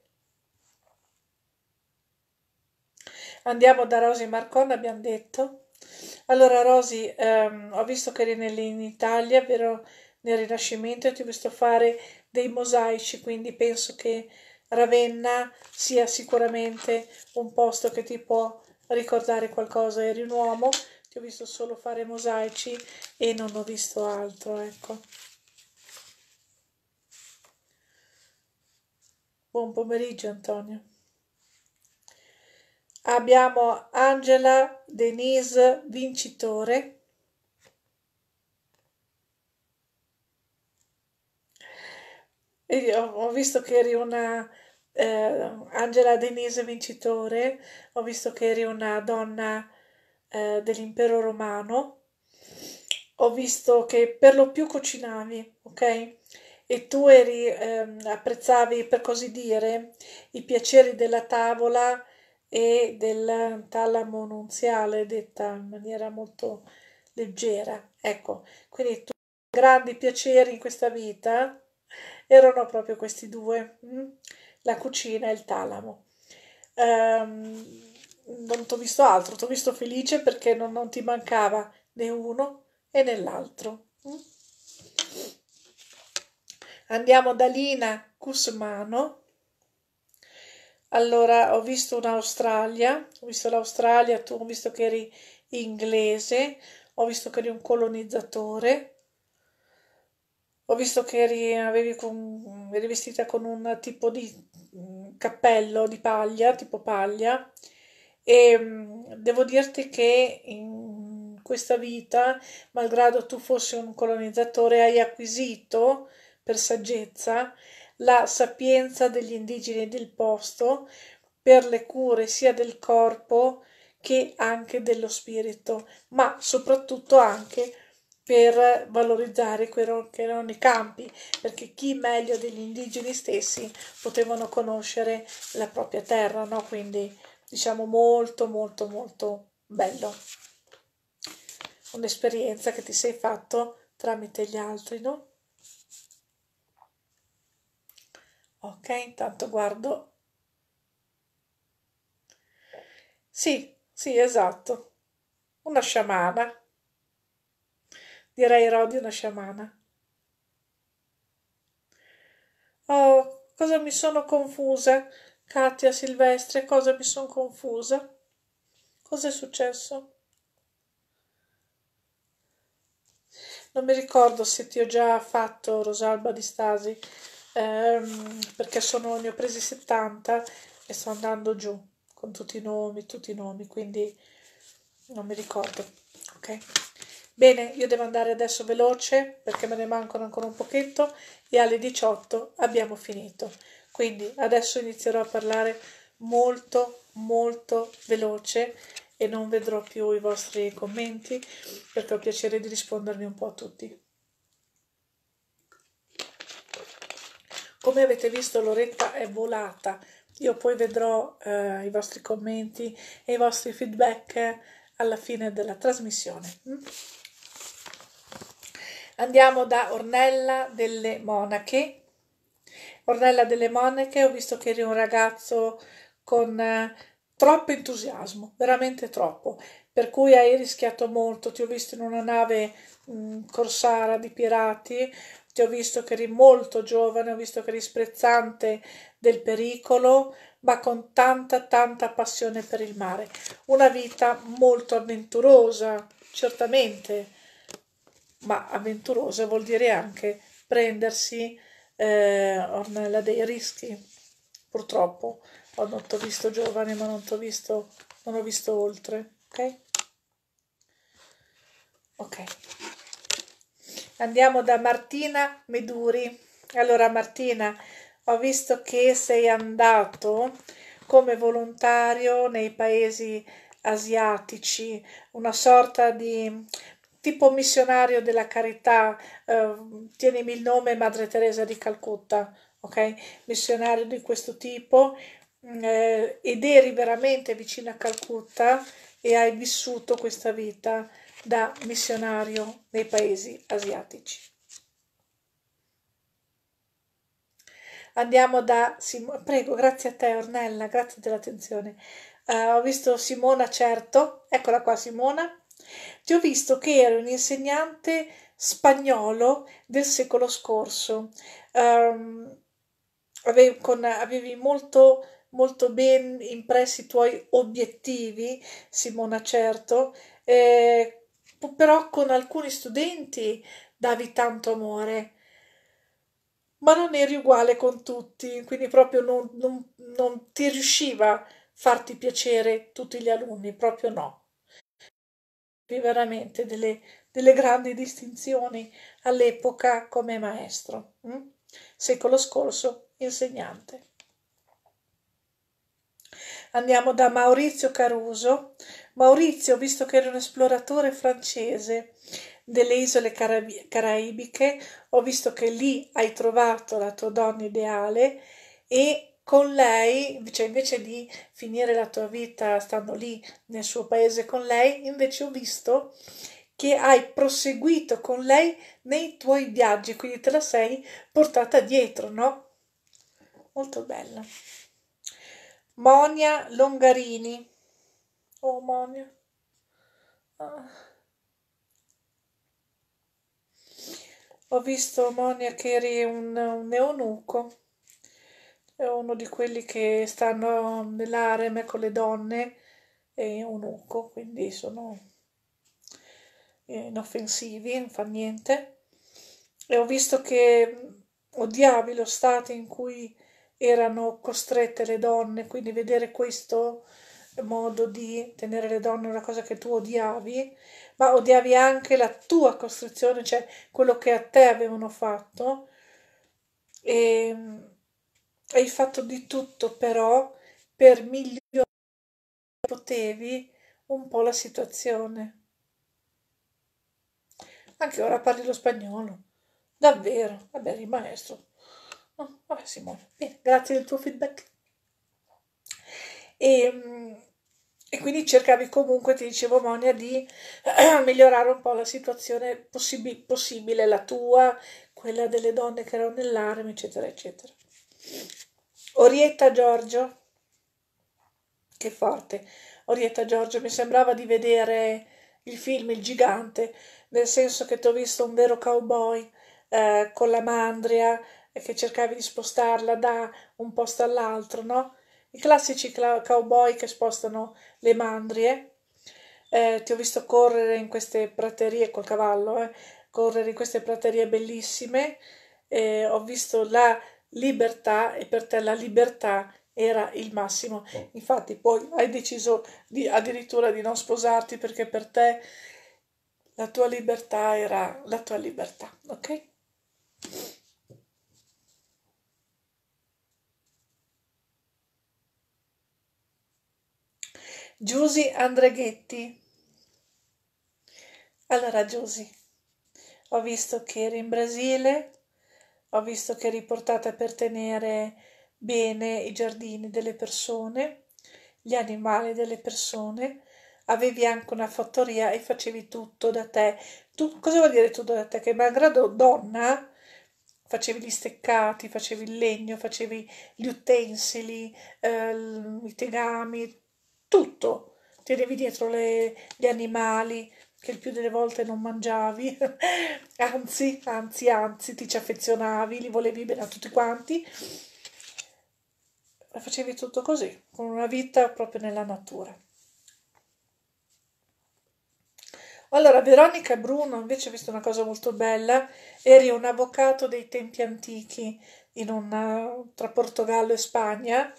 Andiamo da Rosy Marcon, abbiamo detto. Allora Rosy, ehm, ho visto che eri in Italia, vero, nel Rinascimento, e ti ho visto fare dei mosaici, quindi penso che Ravenna sia sicuramente un posto che ti può ricordare qualcosa. Eri un uomo, ti ho visto solo fare mosaici e non ho visto altro, ecco. Buon pomeriggio Antonio. Abbiamo Angela Denise vincitore. E ho visto che eri una eh, Angela Denise vincitore, ho visto che eri una donna eh, dell'impero romano, ho visto che per lo più cucinavi, ok? E tu eri, eh, apprezzavi, per così dire, i piaceri della tavola e del talamo nunziale, detta in maniera molto leggera. Ecco, quindi tuoi grandi piaceri in questa vita erano proprio questi due. Mm? la cucina e il talamo. Um, non ti ho visto altro, ti ho visto felice perché non, non, ti mancava né uno e né l'altro. Mm. Andiamo da Lina Cusmano. Allora, ho visto un'Australia, ho visto l'Australia, tu ho visto che eri inglese, ho visto che eri un colonizzatore, ho visto che eri, avevi con, eri vestita con un tipo di mm, cappello di paglia, tipo paglia, e mm, devo dirti che in questa vita, malgrado tu fossi un colonizzatore, hai acquisito per saggezza la sapienza degli indigeni del posto per le cure sia del corpo che anche dello spirito, ma soprattutto anche per valorizzare quello che erano i campi, perché chi meglio degli indigeni stessi potevano conoscere la propria terra, no? Quindi diciamo molto molto molto bello. Un'esperienza che ti sei fatto tramite gli altri, no? Ok, intanto guardo. Sì, sì, esatto. Una sciamana direi Rodi una sciamana. Oh, cosa mi sono confusa, Katia Silvestre, cosa mi sono confusa. Cos'è successo? Non mi ricordo se ti ho già fatto Rosalba di Stasi, ehm, perché sono, ne ho presi 70 e sto andando giù con tutti i nomi, tutti i nomi, quindi non mi ricordo, ok? Bene, io devo andare adesso veloce perché me ne mancano ancora un pochetto e alle 18 abbiamo finito. Quindi adesso inizierò a parlare molto molto veloce e non vedrò più i vostri commenti perché ho piacere di rispondervi un po' a tutti. Come avete visto Loretta è volata, io poi vedrò eh, i vostri commenti e i vostri feedback alla fine della trasmissione. Mm? Andiamo da Ornella delle Monache. Ornella delle Monache, ho visto che eri un ragazzo con eh, troppo entusiasmo, veramente troppo, per cui hai rischiato molto. Ti ho visto in una nave mh, mm, corsara di pirati, ti ho visto che eri molto giovane, ho visto che eri sprezzante del pericolo, ma con tanta, tanta passione per il mare. Una vita molto avventurosa, certamente ma avventurosa vuol dire anche prendersi eh, Ornella dei rischi. Purtroppo ho non t'ho visto giovane, ma non t'ho visto, non ho visto oltre, ok? Ok. Andiamo da Martina Meduri. Allora Martina, ho visto che sei andato come volontario nei paesi asiatici, una sorta di tipo missionario della carità, eh, tienimi il nome Madre Teresa di Calcutta, ok? Missionario di questo tipo eh, ed eri veramente vicino a Calcutta e hai vissuto questa vita da missionario nei paesi asiatici. Andiamo da Simona, prego, grazie a te Ornella, grazie dell'attenzione. Uh, ho visto Simona, certo, eccola qua Simona. Ti ho visto che eri un insegnante spagnolo del secolo scorso. Um, ehm, avevi, con, avevi molto, molto ben impressi i tuoi obiettivi, Simona, certo, eh, però con alcuni studenti davi tanto amore ma non eri uguale con tutti, quindi proprio non, non, non ti riusciva a farti piacere tutti gli alunni, proprio no veramente delle, delle grandi distinzioni all'epoca come maestro, hm? secolo scorso insegnante. Andiamo da Maurizio Caruso. Maurizio, visto che era un esploratore francese delle isole Carab- caraibiche, ho visto che lì hai trovato la tua donna ideale e con lei, cioè invece di finire la tua vita stando lì nel suo paese con lei, invece ho visto che hai proseguito con lei nei tuoi viaggi, quindi te la sei portata dietro, no? Molto bella. Monia Longarini. Oh Monia. Ah. Ho visto Monia che eri un, un eunuco è uno di quelli che stanno nell'areme con le donne è un uco quindi sono eh, inoffensivi, non fa niente. E ho visto che odiavi oh, lo stato in cui erano costrette le donne, quindi vedere questo modo di tenere le donne una cosa che tu odiavi, ma odiavi anche la tua costrizione, cioè quello che a te avevano fatto. E hai fatto di tutto però per migliorare potevi un po' la situazione. Anche ora parli lo spagnolo, davvero, vabbè, il maestro. No, oh, vabbè, Simone, Bene, grazie del tuo feedback. E, ehm, e quindi cercavi comunque, ti dicevo Monia, di migliorare un po' la situazione possib- possibile, la tua, quella delle donne che erano nell'arma, eccetera, eccetera. Orietta Giorgio, che forte, Orietta Giorgio, mi sembrava di vedere il film Il Gigante, nel senso che ti ho visto un vero cowboy eh, con la mandria e che cercavi di spostarla da un posto all'altro, no? I classici cla- cowboy che spostano le mandrie. Eh, ti ho visto correre in queste praterie col cavallo, eh, correre in queste praterie bellissime. Eh, ho visto la libertà e per te la libertà era il massimo. Oh. Infatti poi hai deciso di, addirittura di non sposarti perché per te la tua libertà era la tua libertà, ok? Giusy Andreghetti. Allora Giusy, ho visto che eri in Brasile, ho visto che è riportata per tenere bene i giardini delle persone, gli animali delle persone, avevi anche una fattoria e facevi tutto da te. Tu, cosa vuol dire tutto da te? Che malgrado donna facevi gli steccati, facevi il legno, facevi gli utensili, eh, i tegami, tutto. Tenevi dietro le, gli animali, che il più delle volte non mangiavi, anzi, anzi, anzi, ti ci affezionavi, li volevi bene a tutti quanti. E facevi tutto così, con una vita proprio nella natura. Allora, Veronica e Bruno invece ha visto una cosa molto bella, eri un avvocato dei tempi antichi una, eh, tra Portogallo e Spagna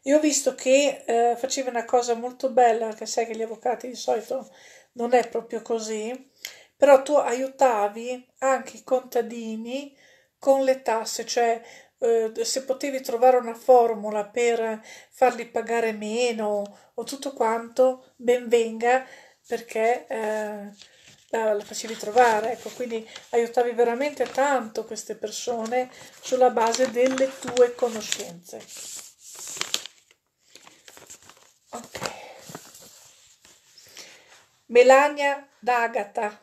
e ho visto che eh, facevi una cosa molto bella, che sai che gli avvocati di solito non è proprio così, però tu aiutavi anche i contadini con le tasse, cioè eh, se potevi trovare una formula per farli pagare meno o tutto quanto, ben venga perché eh, la, la facevi trovare, ecco, quindi aiutavi veramente tanto queste persone sulla base delle tue conoscenze. Ok. Melania d'Agata.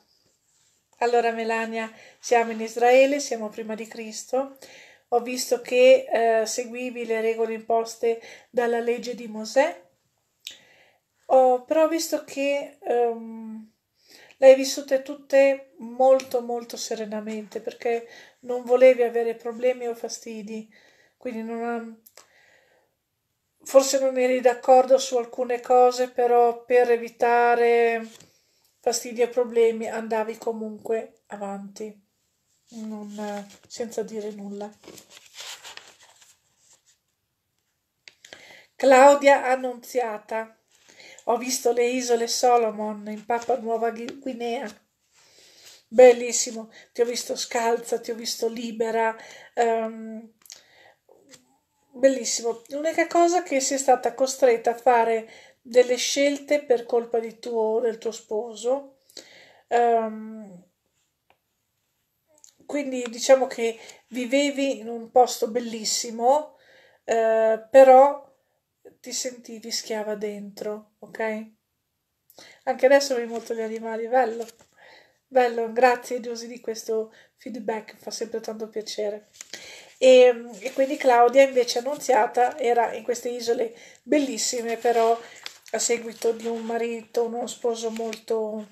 Allora Melania, siamo in Israele, siamo prima di Cristo. Ho visto che eh, seguivi le regole imposte dalla legge di Mosè, oh, però ho visto che um, le hai vissute tutte molto molto serenamente perché non volevi avere problemi o fastidi, quindi non, forse non eri d'accordo su alcune cose, però per evitare fastidi e problemi andavi comunque avanti, non, senza dire nulla. Claudia Annunziata. Ho visto le isole Solomon in Papua Nuova Guinea. Bellissimo, ti ho visto scalza, ti ho visto libera, um, Bellissimo. L'unica cosa che sei stata costretta a fare delle scelte per colpa di tuo, del tuo sposo. Um, quindi diciamo che vivevi in un posto bellissimo, eh, però ti sentivi schiava dentro, ok? Anche adesso mi molto gli animali, bello. Bello, grazie Giusy di questo feedback, fa sempre tanto piacere e, e quindi Claudia invece Annunziata era in queste isole bellissime però a seguito di un marito, uno sposo molto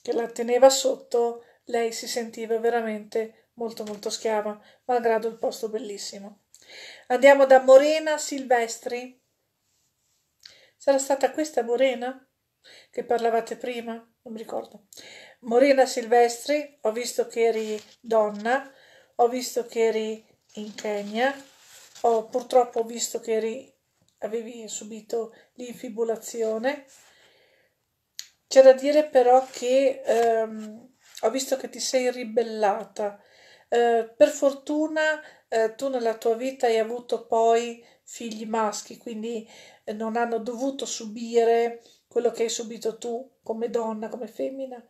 che la teneva sotto, lei si sentiva veramente molto molto schiava, malgrado il posto bellissimo. Andiamo da Morena Silvestri. Sarà stata questa Morena che parlavate prima? Non mi ricordo. Morena Silvestri, ho visto che eri donna, ho visto che eri in Kenya, ho purtroppo visto che eri, avevi subito l'infibulazione. C'è da dire però che ehm, ho visto che ti sei ribellata. Eh, per fortuna eh, tu nella tua vita hai avuto poi figli maschi, quindi eh, non hanno dovuto subire quello che hai subito tu come donna, come femmina.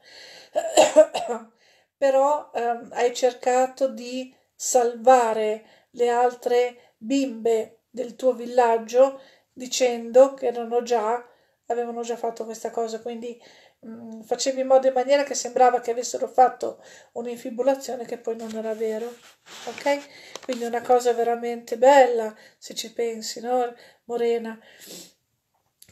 però ehm, hai cercato di salvare le altre bimbe del tuo villaggio dicendo che erano già avevano già fatto questa cosa quindi mh, mm, facevi in modo in maniera che sembrava che avessero fatto un'infibulazione che poi non era vero ok quindi una cosa veramente bella se ci pensi no Morena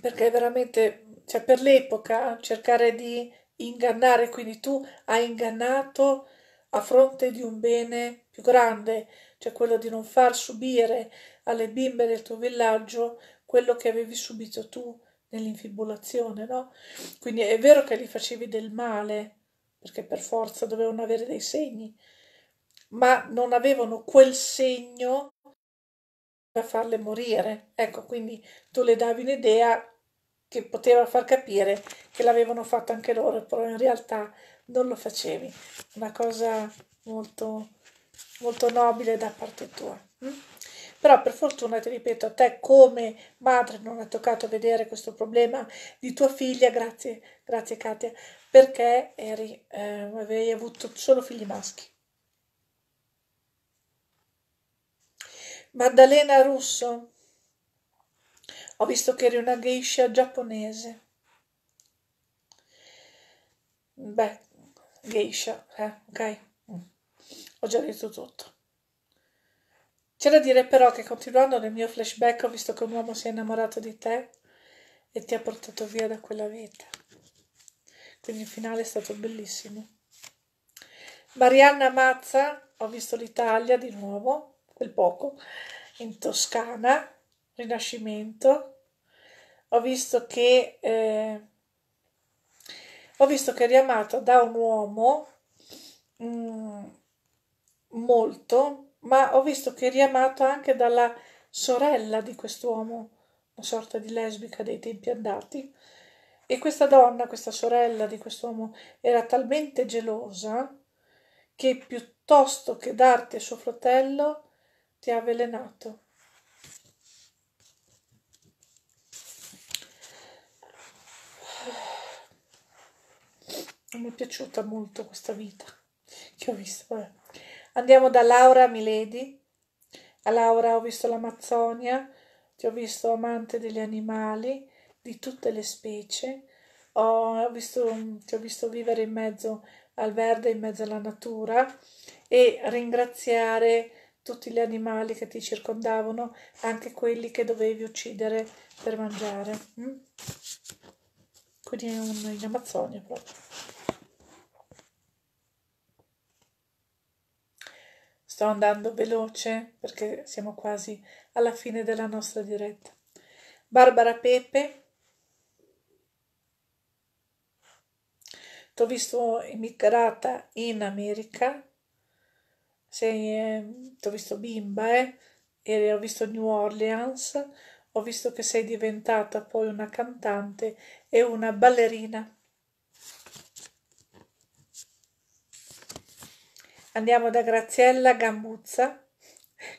perché veramente cioè per l'epoca cercare di ingannare, quindi tu hai ingannato a fronte di un bene più grande, cioè quello di non far subire alle bimbe del tuo villaggio quello che avevi subito tu nell'infibulazione, no? Quindi è vero che gli facevi del male, perché per forza dovevano avere dei segni, ma non avevano quel segno da farle morire. Ecco, quindi tu le davi un'idea che poteva far capire che l'avevano fatto anche loro, però in realtà non lo facevi. Una cosa molto, molto nobile da parte tua. Mm? Però per fortuna, ti ripeto, a te come madre non è toccato vedere questo problema di tua figlia, grazie, grazie Katia, perché eri, eh, avevi avuto solo figli maschi. Maddalena Russo, ho visto che eri una geisha giapponese. Beh, geisha, eh, ok? Mm. Ho già detto tutto. C'è da dire però che continuando nel mio flashback ho visto che un uomo si è innamorato di te e ti ha portato via da quella vita. Quindi il finale è stato bellissimo. Marianna Mazza, ho visto l'Italia di nuovo, quel poco, in Toscana, Rinascimento, ho visto che, eh, ho visto che è riamata da un uomo mh, mm, molto, ma ho visto che è riamata anche dalla sorella di quest'uomo, una sorta di lesbica dei tempi andati. E questa donna, questa sorella di quest'uomo, era talmente gelosa che piuttosto che darti a suo fratello ti ha avvelenato. mi è piaciuta molto questa vita che ho visto. Vabbè. Andiamo da Laura Miledi. A Laura ho visto l'Amazzonia, ti ho visto amante degli animali, di tutte le specie, ho visto, ti ho visto vivere in mezzo al verde, in mezzo alla natura e ringraziare tutti gli animali che ti circondavano, anche quelli che dovevi uccidere per mangiare. Mm? Quindi in Amazzonia proprio. Sto andando veloce perché siamo quasi alla fine della nostra diretta. Barbara Pepe. Ti ho visto immigrata in America. eh, ti ho visto bimba, eh? E ho visto New Orleans. Ho visto che sei diventata poi una cantante e una ballerina. Andiamo da Graziella Gambuzza,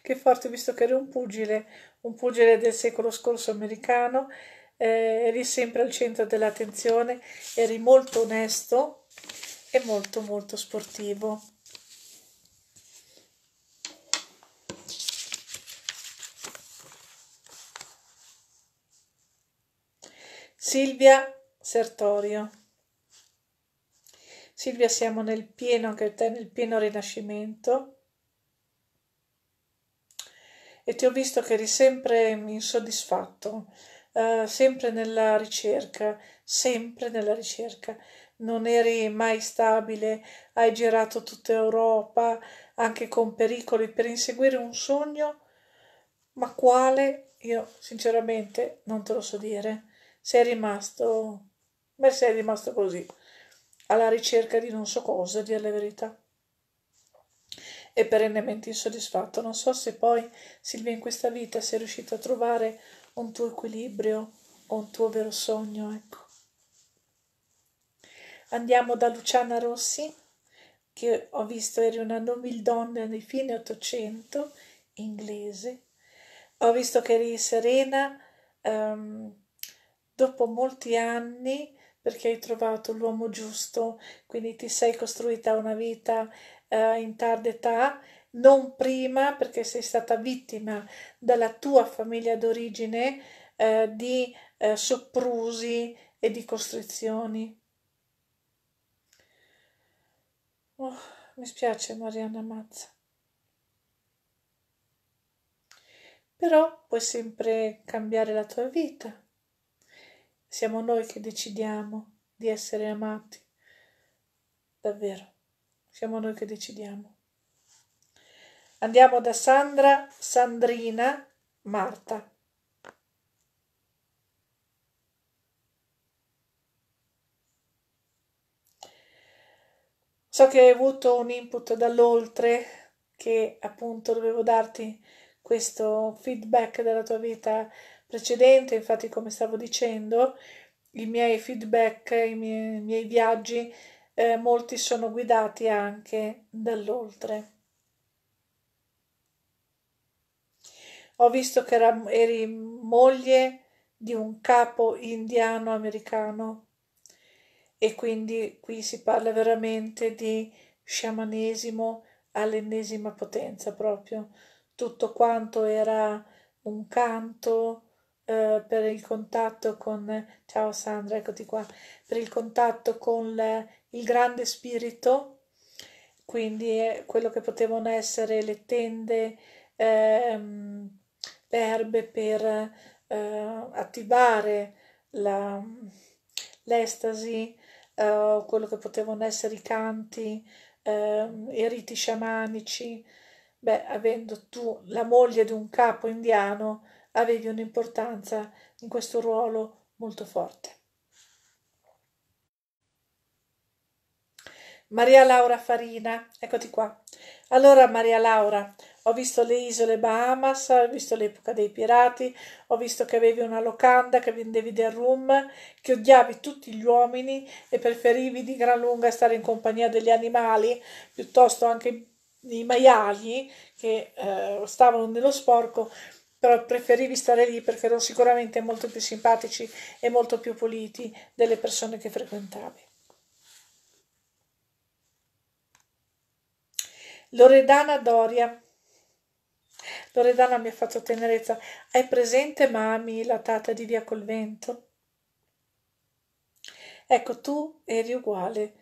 che forte visto che era un pugile, un pugile del secolo scorso americano, eh, eri sempre al centro dell'attenzione, eri molto onesto e molto molto sportivo. Silvia Sertorio. Silvia, siamo nel pieno, anche te, nel pieno rinascimento. E ti ho visto che eri sempre insoddisfatto, eh, sempre nella ricerca, sempre nella ricerca. Non eri mai stabile, hai girato tutta Europa, anche con pericoli, per inseguire un sogno, ma quale? Io sinceramente non te lo so dire. Sei rimasto, ma sei rimasto così alla ricerca di non so cosa, a dire la verità. È perennemente insoddisfatto. Non so se poi, Silvia, in questa vita sei riuscita a trovare un tuo equilibrio o un tuo vero sogno, ecco. Andiamo da Luciana Rossi, che ho visto eri una nobildonna di fine Ottocento, inglese. Ho visto che eri serena um, dopo molti anni perché hai trovato l'uomo giusto, quindi ti sei costruita una vita eh, in tarda età, non prima perché sei stata vittima dalla tua famiglia d'origine eh, di eh, soprusi e di costrizioni. Oh, mi spiace Mariana Mazza. Però puoi sempre cambiare la tua vita siamo noi che decidiamo di essere amati. Davvero, siamo noi che decidiamo. Andiamo da Sandra, Sandrina, Marta. So che hai avuto un input dall'oltre, che appunto dovevo darti questo feedback della tua vita precedente, infatti come stavo dicendo, i miei feedback, i miei, i miei viaggi, eh, molti sono guidati anche dall'oltre. Ho visto che era, eri moglie di un capo indiano americano e quindi qui si parla veramente di sciamanesimo all'ennesima potenza proprio. Tutto quanto era un canto, eh, per il contatto con, ciao Sandra, eccoti qua, per il contatto con le, il grande spirito, quindi quello che potevano essere le tende, ehm, le erbe per eh, attivare la, l'estasi, eh, quello che potevano essere i canti, ehm, i riti sciamanici. Beh, avendo tu la moglie di un capo indiano, avevi un'importanza in questo ruolo molto forte. Maria Laura Farina, eccoti qua. Allora Maria Laura, ho visto le isole Bahamas, ho visto l'epoca dei pirati, ho visto che avevi una locanda, che vendevi del rum, che odiavi tutti gli uomini e preferivi di gran lunga stare in compagnia degli animali, piuttosto anche i maiali che eh, stavano nello sporco però preferivi stare lì perché erano sicuramente molto più simpatici e molto più puliti delle persone che frequentavi. Loredana Doria. Loredana mi ha fatto tenerezza. Hai presente Mami, la tata di Via col Vento? Ecco, tu eri uguale,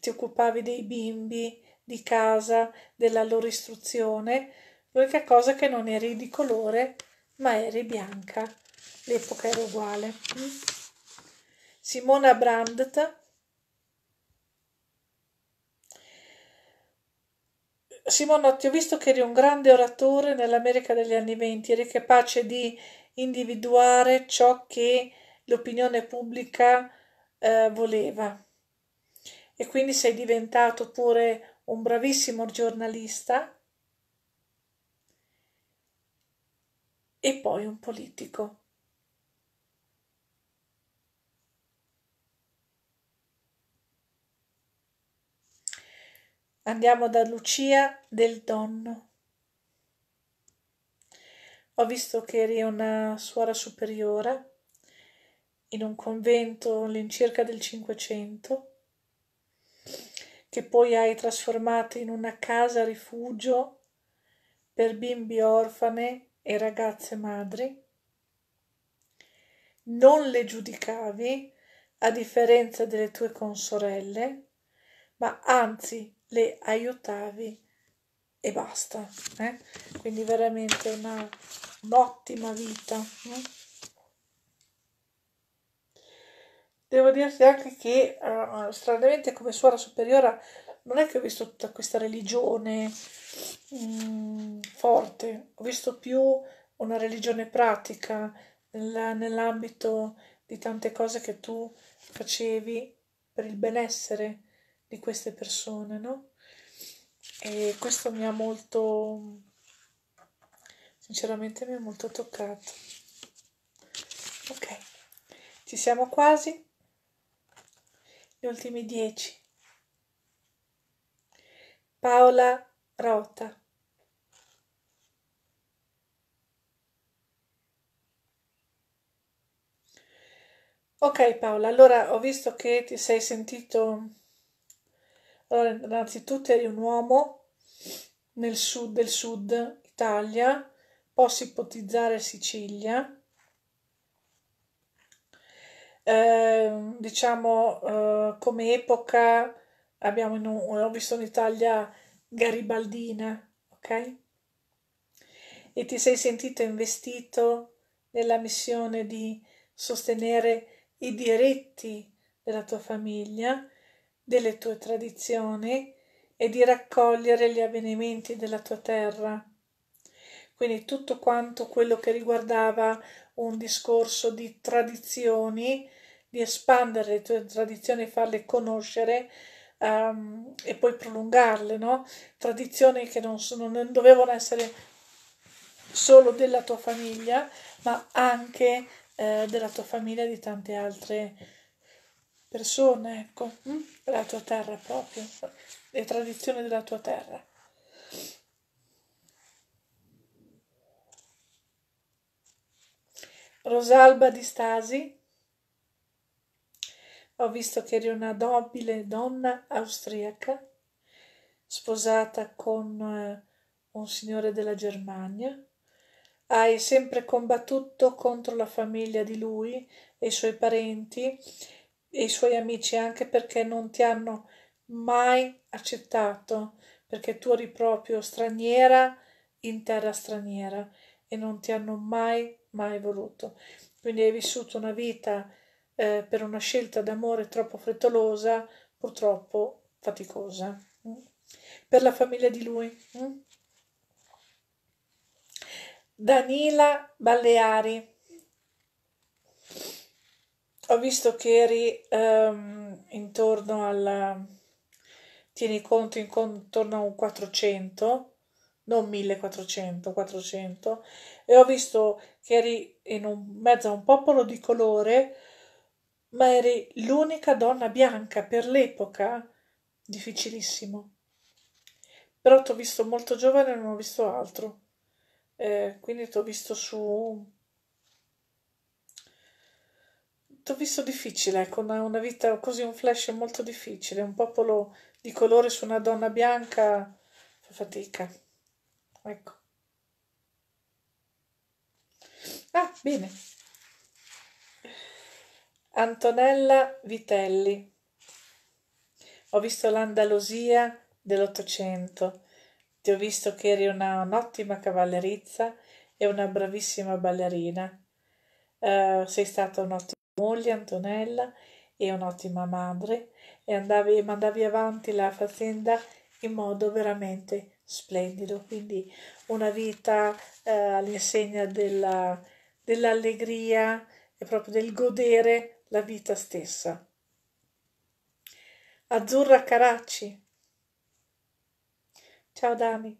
ti occupavi dei bimbi, di casa, della loro istruzione, l'unica cosa che non eri di colore ma eri bianca, l'epoca era uguale. Simona Brandt Simona, ti ho visto che eri un grande oratore nell'America degli anni venti, eri capace di individuare ciò che l'opinione pubblica eh, voleva e quindi sei diventato pure un bravissimo giornalista e poi un politico. Andiamo da Lucia del Donno. Ho visto che eri una suora superiore in un convento all'incirca del Cinquecento, che poi hai trasformato in una casa rifugio per bimbi orfane e ragazze madri? Non le giudicavi, a differenza delle tue consorelle, ma anzi le aiutavi e basta. Eh? Quindi veramente una, un'ottima vita. Eh? Devo dirti anche che, uh, stranamente, come suora superiore, non è che ho visto tutta questa religione mh, mm, forte, ho visto più una religione pratica nel, nell'ambito di tante cose che tu facevi per il benessere di queste persone, no? E questo mi ha molto, sinceramente mi ha molto toccato. Ok, ci siamo quasi, gli ultimi dieci. Paola Rota Ok Paola, allora ho visto che ti sei sentito, allora, innanzitutto eri un uomo nel sud del sud Italia, posso ipotizzare Sicilia, eh, diciamo eh, come epoca abbiamo in un, ho visto un'Italia garibaldina, ok? E ti sei sentito investito nella missione di sostenere i diritti della tua famiglia, delle tue tradizioni e di raccogliere gli avvenimenti della tua terra. Quindi tutto quanto quello che riguardava un discorso di tradizioni, di espandere le tue tradizioni e farle conoscere, um, e poi prolungarle, no? Tradizioni che non, sono, non dovevano essere solo della tua famiglia, ma anche eh, della tua famiglia e di tante altre persone, ecco, mm? la tua terra proprio, le tradizioni della tua terra. Rosalba di Stasi, ho visto che eri una nobile donna austriaca sposata con eh, un signore della Germania. Hai sempre combattuto contro la famiglia di lui e i suoi parenti e i suoi amici anche perché non ti hanno mai accettato perché tu eri proprio straniera in terra straniera e non ti hanno mai mai voluto. Quindi hai vissuto una vita eh, per una scelta d'amore troppo frettolosa, purtroppo faticosa. Mm? Per la famiglia di lui. Mm? Danila Baleari, Ho visto che eri um, intorno al tieni conto intorno a un 400, non 1400, 400 e ho visto che eri in un, mezzo a un popolo di colore ma eri l'unica donna bianca per l'epoca? Difficilissimo. Però ti ho visto molto giovane e non ho visto altro. Eh, quindi ti ho visto su... Ti ho visto difficile, ecco, una, una vita così, un flash molto difficile. Un popolo di colore su una donna bianca fa fatica. Ecco. Ah, bene. Antonella Vitelli. Ho visto l'Andalusia dell'Ottocento. Ti ho visto che eri una, un'ottima cavallerizza e una bravissima ballerina. Uh, sei stata un'ottima moglie, Antonella, e un'ottima madre, e andavi, mandavi avanti la fazenda in modo veramente splendido. Quindi una vita uh, all'insegna della, dell'allegria e proprio del godere la vita stessa. Azzurra Caracci. Ciao Dani.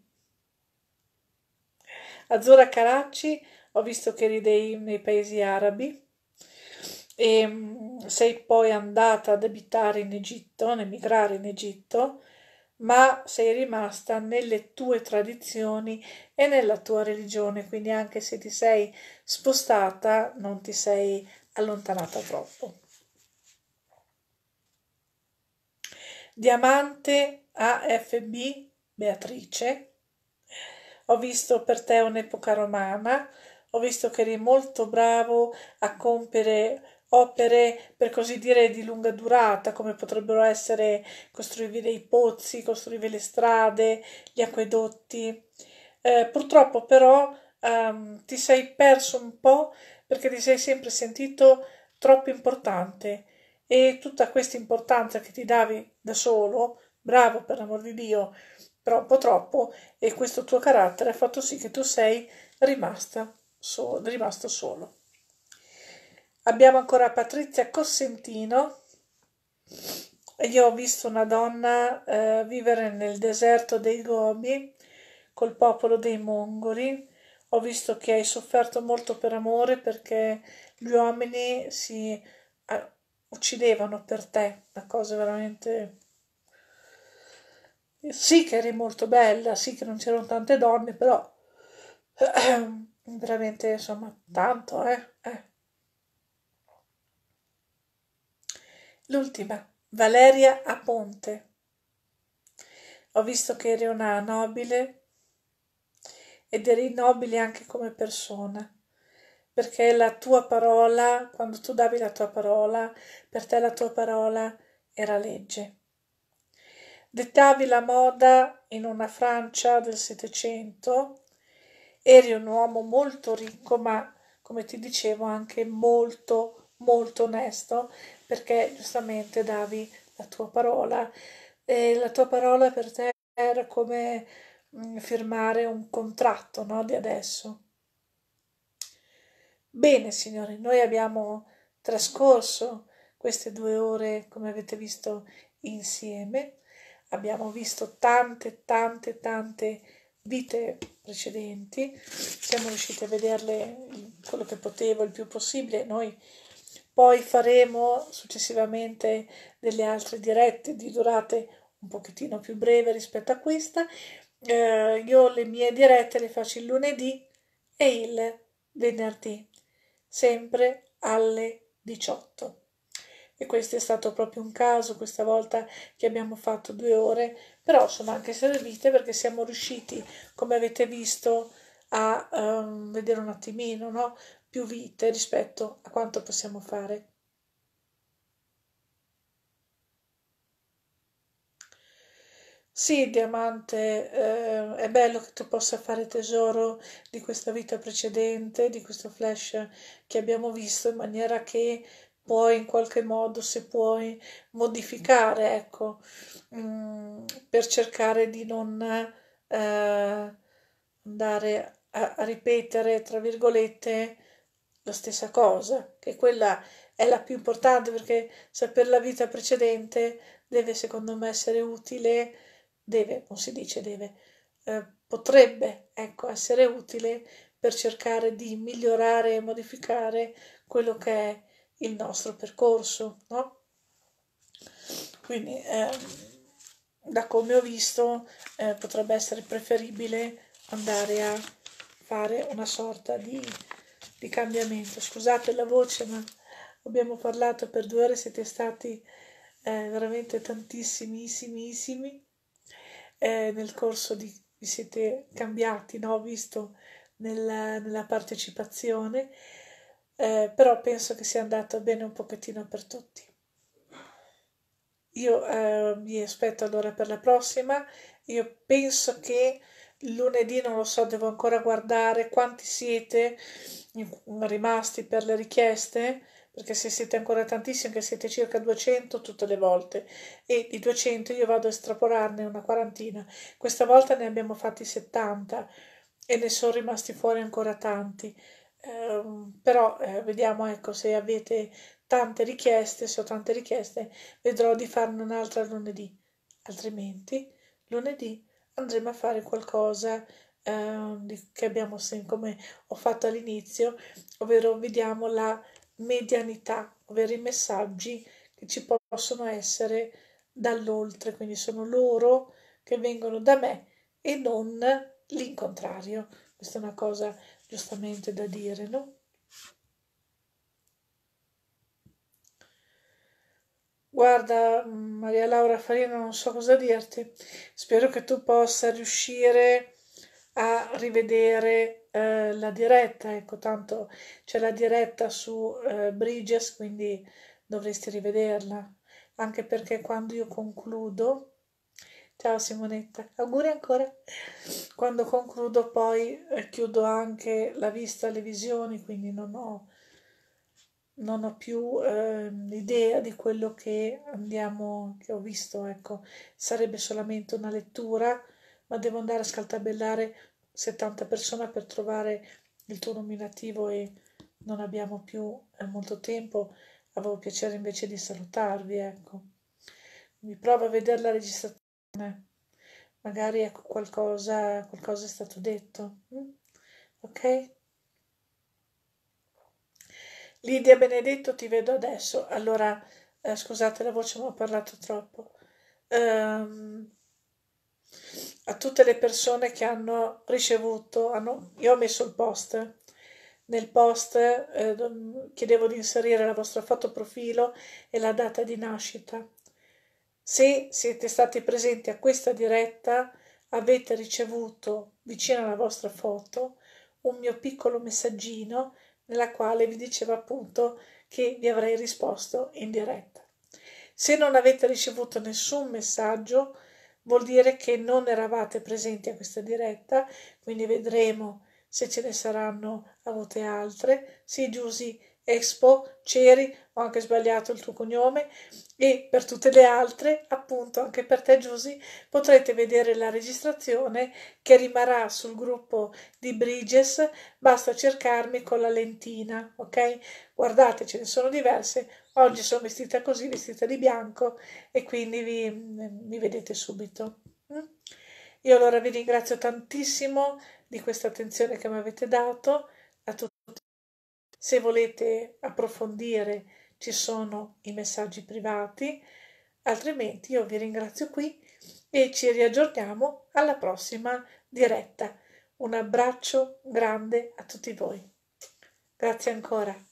Azzurra Caracci, ho visto che ridei nei paesi arabi e ehm, sei poi andata ad abitare in Egitto, ad emigrare in Egitto, ma sei rimasta nelle tue tradizioni e nella tua religione, quindi anche se ti sei spostata non ti sei allontanata troppo. Diamante AFB Beatrice. Ho visto per te un'epoca romana, ho visto che eri molto bravo a compiere opere per così dire di lunga durata, come potrebbero essere costruire dei pozzi, costruire le strade, gli acquedotti. Eh, purtroppo però ehm, ti sei perso un po' perché ti sei sempre sentito troppo importante e tutta questa importanza che ti davi da solo, bravo per l'amor di Dio, però un po' troppo, e questo tuo carattere ha fatto sì che tu sei rimasta so- rimasto solo. Abbiamo ancora Patrizia Cossentino e io ho visto una donna eh, vivere nel deserto dei Gobi col popolo dei Mongoli ho visto che hai sofferto molto per amore perché gli uomini si eh, uccidevano per te, una cosa veramente... Sì che eri molto bella, sì che non c'erano tante donne, però veramente insomma tanto, eh. eh. L'ultima, Valeria a Ponte. Ho visto che eri una nobile ed eri nobile anche come persona. Perché la tua parola, quando tu davi la tua parola, per te la tua parola era legge. Dettavi la moda in una Francia del Settecento, eri un uomo molto ricco, ma come ti dicevo anche molto, molto onesto, perché giustamente davi la tua parola e la tua parola per te era come Mm, firmare un contratto no, di adesso. Bene, signori, noi abbiamo trascorso queste due ore, come avete visto, insieme. Abbiamo visto tante, tante, tante vite precedenti. Siamo riusciti a vederle quello che potevo il più possibile. Noi poi faremo successivamente delle altre dirette di durate un pochettino più breve rispetto a questa eh, io le mie dirette le faccio il lunedì e il venerdì, sempre alle 18. E questo è stato proprio un caso questa volta che abbiamo fatto due ore, però sono anche servite perché siamo riusciti, come avete visto, a um, vedere un attimino no? più vite rispetto a quanto possiamo fare. Sì, diamante, eh, è bello che tu possa fare tesoro di questa vita precedente, di questo flash che abbiamo visto, in maniera che puoi in qualche modo, se puoi, modificare, ecco, mh, mm, per cercare di non eh, andare a, a ripetere, tra virgolette, la stessa cosa, che quella è la più importante perché sapere la vita precedente deve, secondo me, essere utile deve, non si dice deve, eh, potrebbe ecco, essere utile per cercare di migliorare e modificare quello che è il nostro percorso, no? Quindi, eh, da come ho visto, eh, potrebbe essere preferibile andare a fare una sorta di, di cambiamento. Scusate la voce, ma abbiamo parlato per due ore, siete stati eh, veramente tantissimissimi eh, nel corso di vi siete cambiati, no? visto nella, nella partecipazione, eh, però penso che sia andato bene un pochettino per tutti. Io eh, aspetto allora per la prossima. Io penso che lunedì non lo so, devo ancora guardare quanti siete rimasti per le richieste perché se siete ancora tantissimi, che siete circa 200 tutte le volte, e di 200 io vado a estrapolarne una quarantina. Questa volta ne abbiamo fatti 70 e ne sono rimasti fuori ancora tanti. Eh, però eh, vediamo ecco se avete tante richieste, se ho tante richieste vedrò di farne un'altra lunedì, altrimenti lunedì andremo a fare qualcosa eh, che abbiamo sempre come ho fatto all'inizio, ovvero vediamo la medianità, ovvero i messaggi che ci possono essere dall'oltre, quindi sono loro che vengono da me e non l'incontrario. Questa è una cosa giustamente da dire, no? Guarda, Maria Laura Farina, non so cosa dirti. Spero che tu possa riuscire a rivedere eh, la diretta, ecco, tanto c'è la diretta su eh, Bridges, quindi dovresti rivederla, anche perché quando io concludo, ciao Simonetta, auguri ancora, quando concludo poi eh, chiudo anche la vista alle visioni, quindi non ho, non ho più eh, idea di quello che andiamo, che ho visto, ecco, sarebbe solamente una lettura, ma devo andare a scaltabellare 70 persone per trovare il tuo nominativo e non abbiamo più eh, molto tempo, avevo piacere invece di salutarvi, ecco. Mi provo a vedere la registrazione, magari ecco qualcosa, qualcosa è stato detto, mm. ok? Lidia Benedetto, ti vedo adesso. Allora, eh, scusate la voce, ma ho parlato troppo. Um, a tutte le persone che hanno ricevuto, hanno, io ho messo il post, nel post eh, chiedevo di inserire la vostra foto profilo e la data di nascita. Se siete stati presenti a questa diretta avete ricevuto vicino alla vostra foto un mio piccolo messaggino nella quale vi diceva appunto che vi avrei risposto in diretta. Se non avete ricevuto nessun messaggio vuol dire che non eravate presenti a questa diretta, quindi vedremo se ce ne saranno avute altre. Sì, Giusy Expo, Ceri, ho anche sbagliato il tuo cognome, e per tutte le altre, appunto anche per te Giusy, potrete vedere la registrazione che rimarrà sul gruppo di Bridges, basta cercarmi con la lentina, ok? Guardate, ce ne sono diverse, Oggi sono vestita così, vestita di bianco e quindi vi, mi vedete subito. Mm? Io allora vi ringrazio tantissimo di questa attenzione che mi avete dato a tutti. Se volete approfondire ci sono i messaggi privati, altrimenti io vi ringrazio qui e ci riaggiorniamo alla prossima diretta. Un abbraccio grande a tutti voi. Grazie ancora.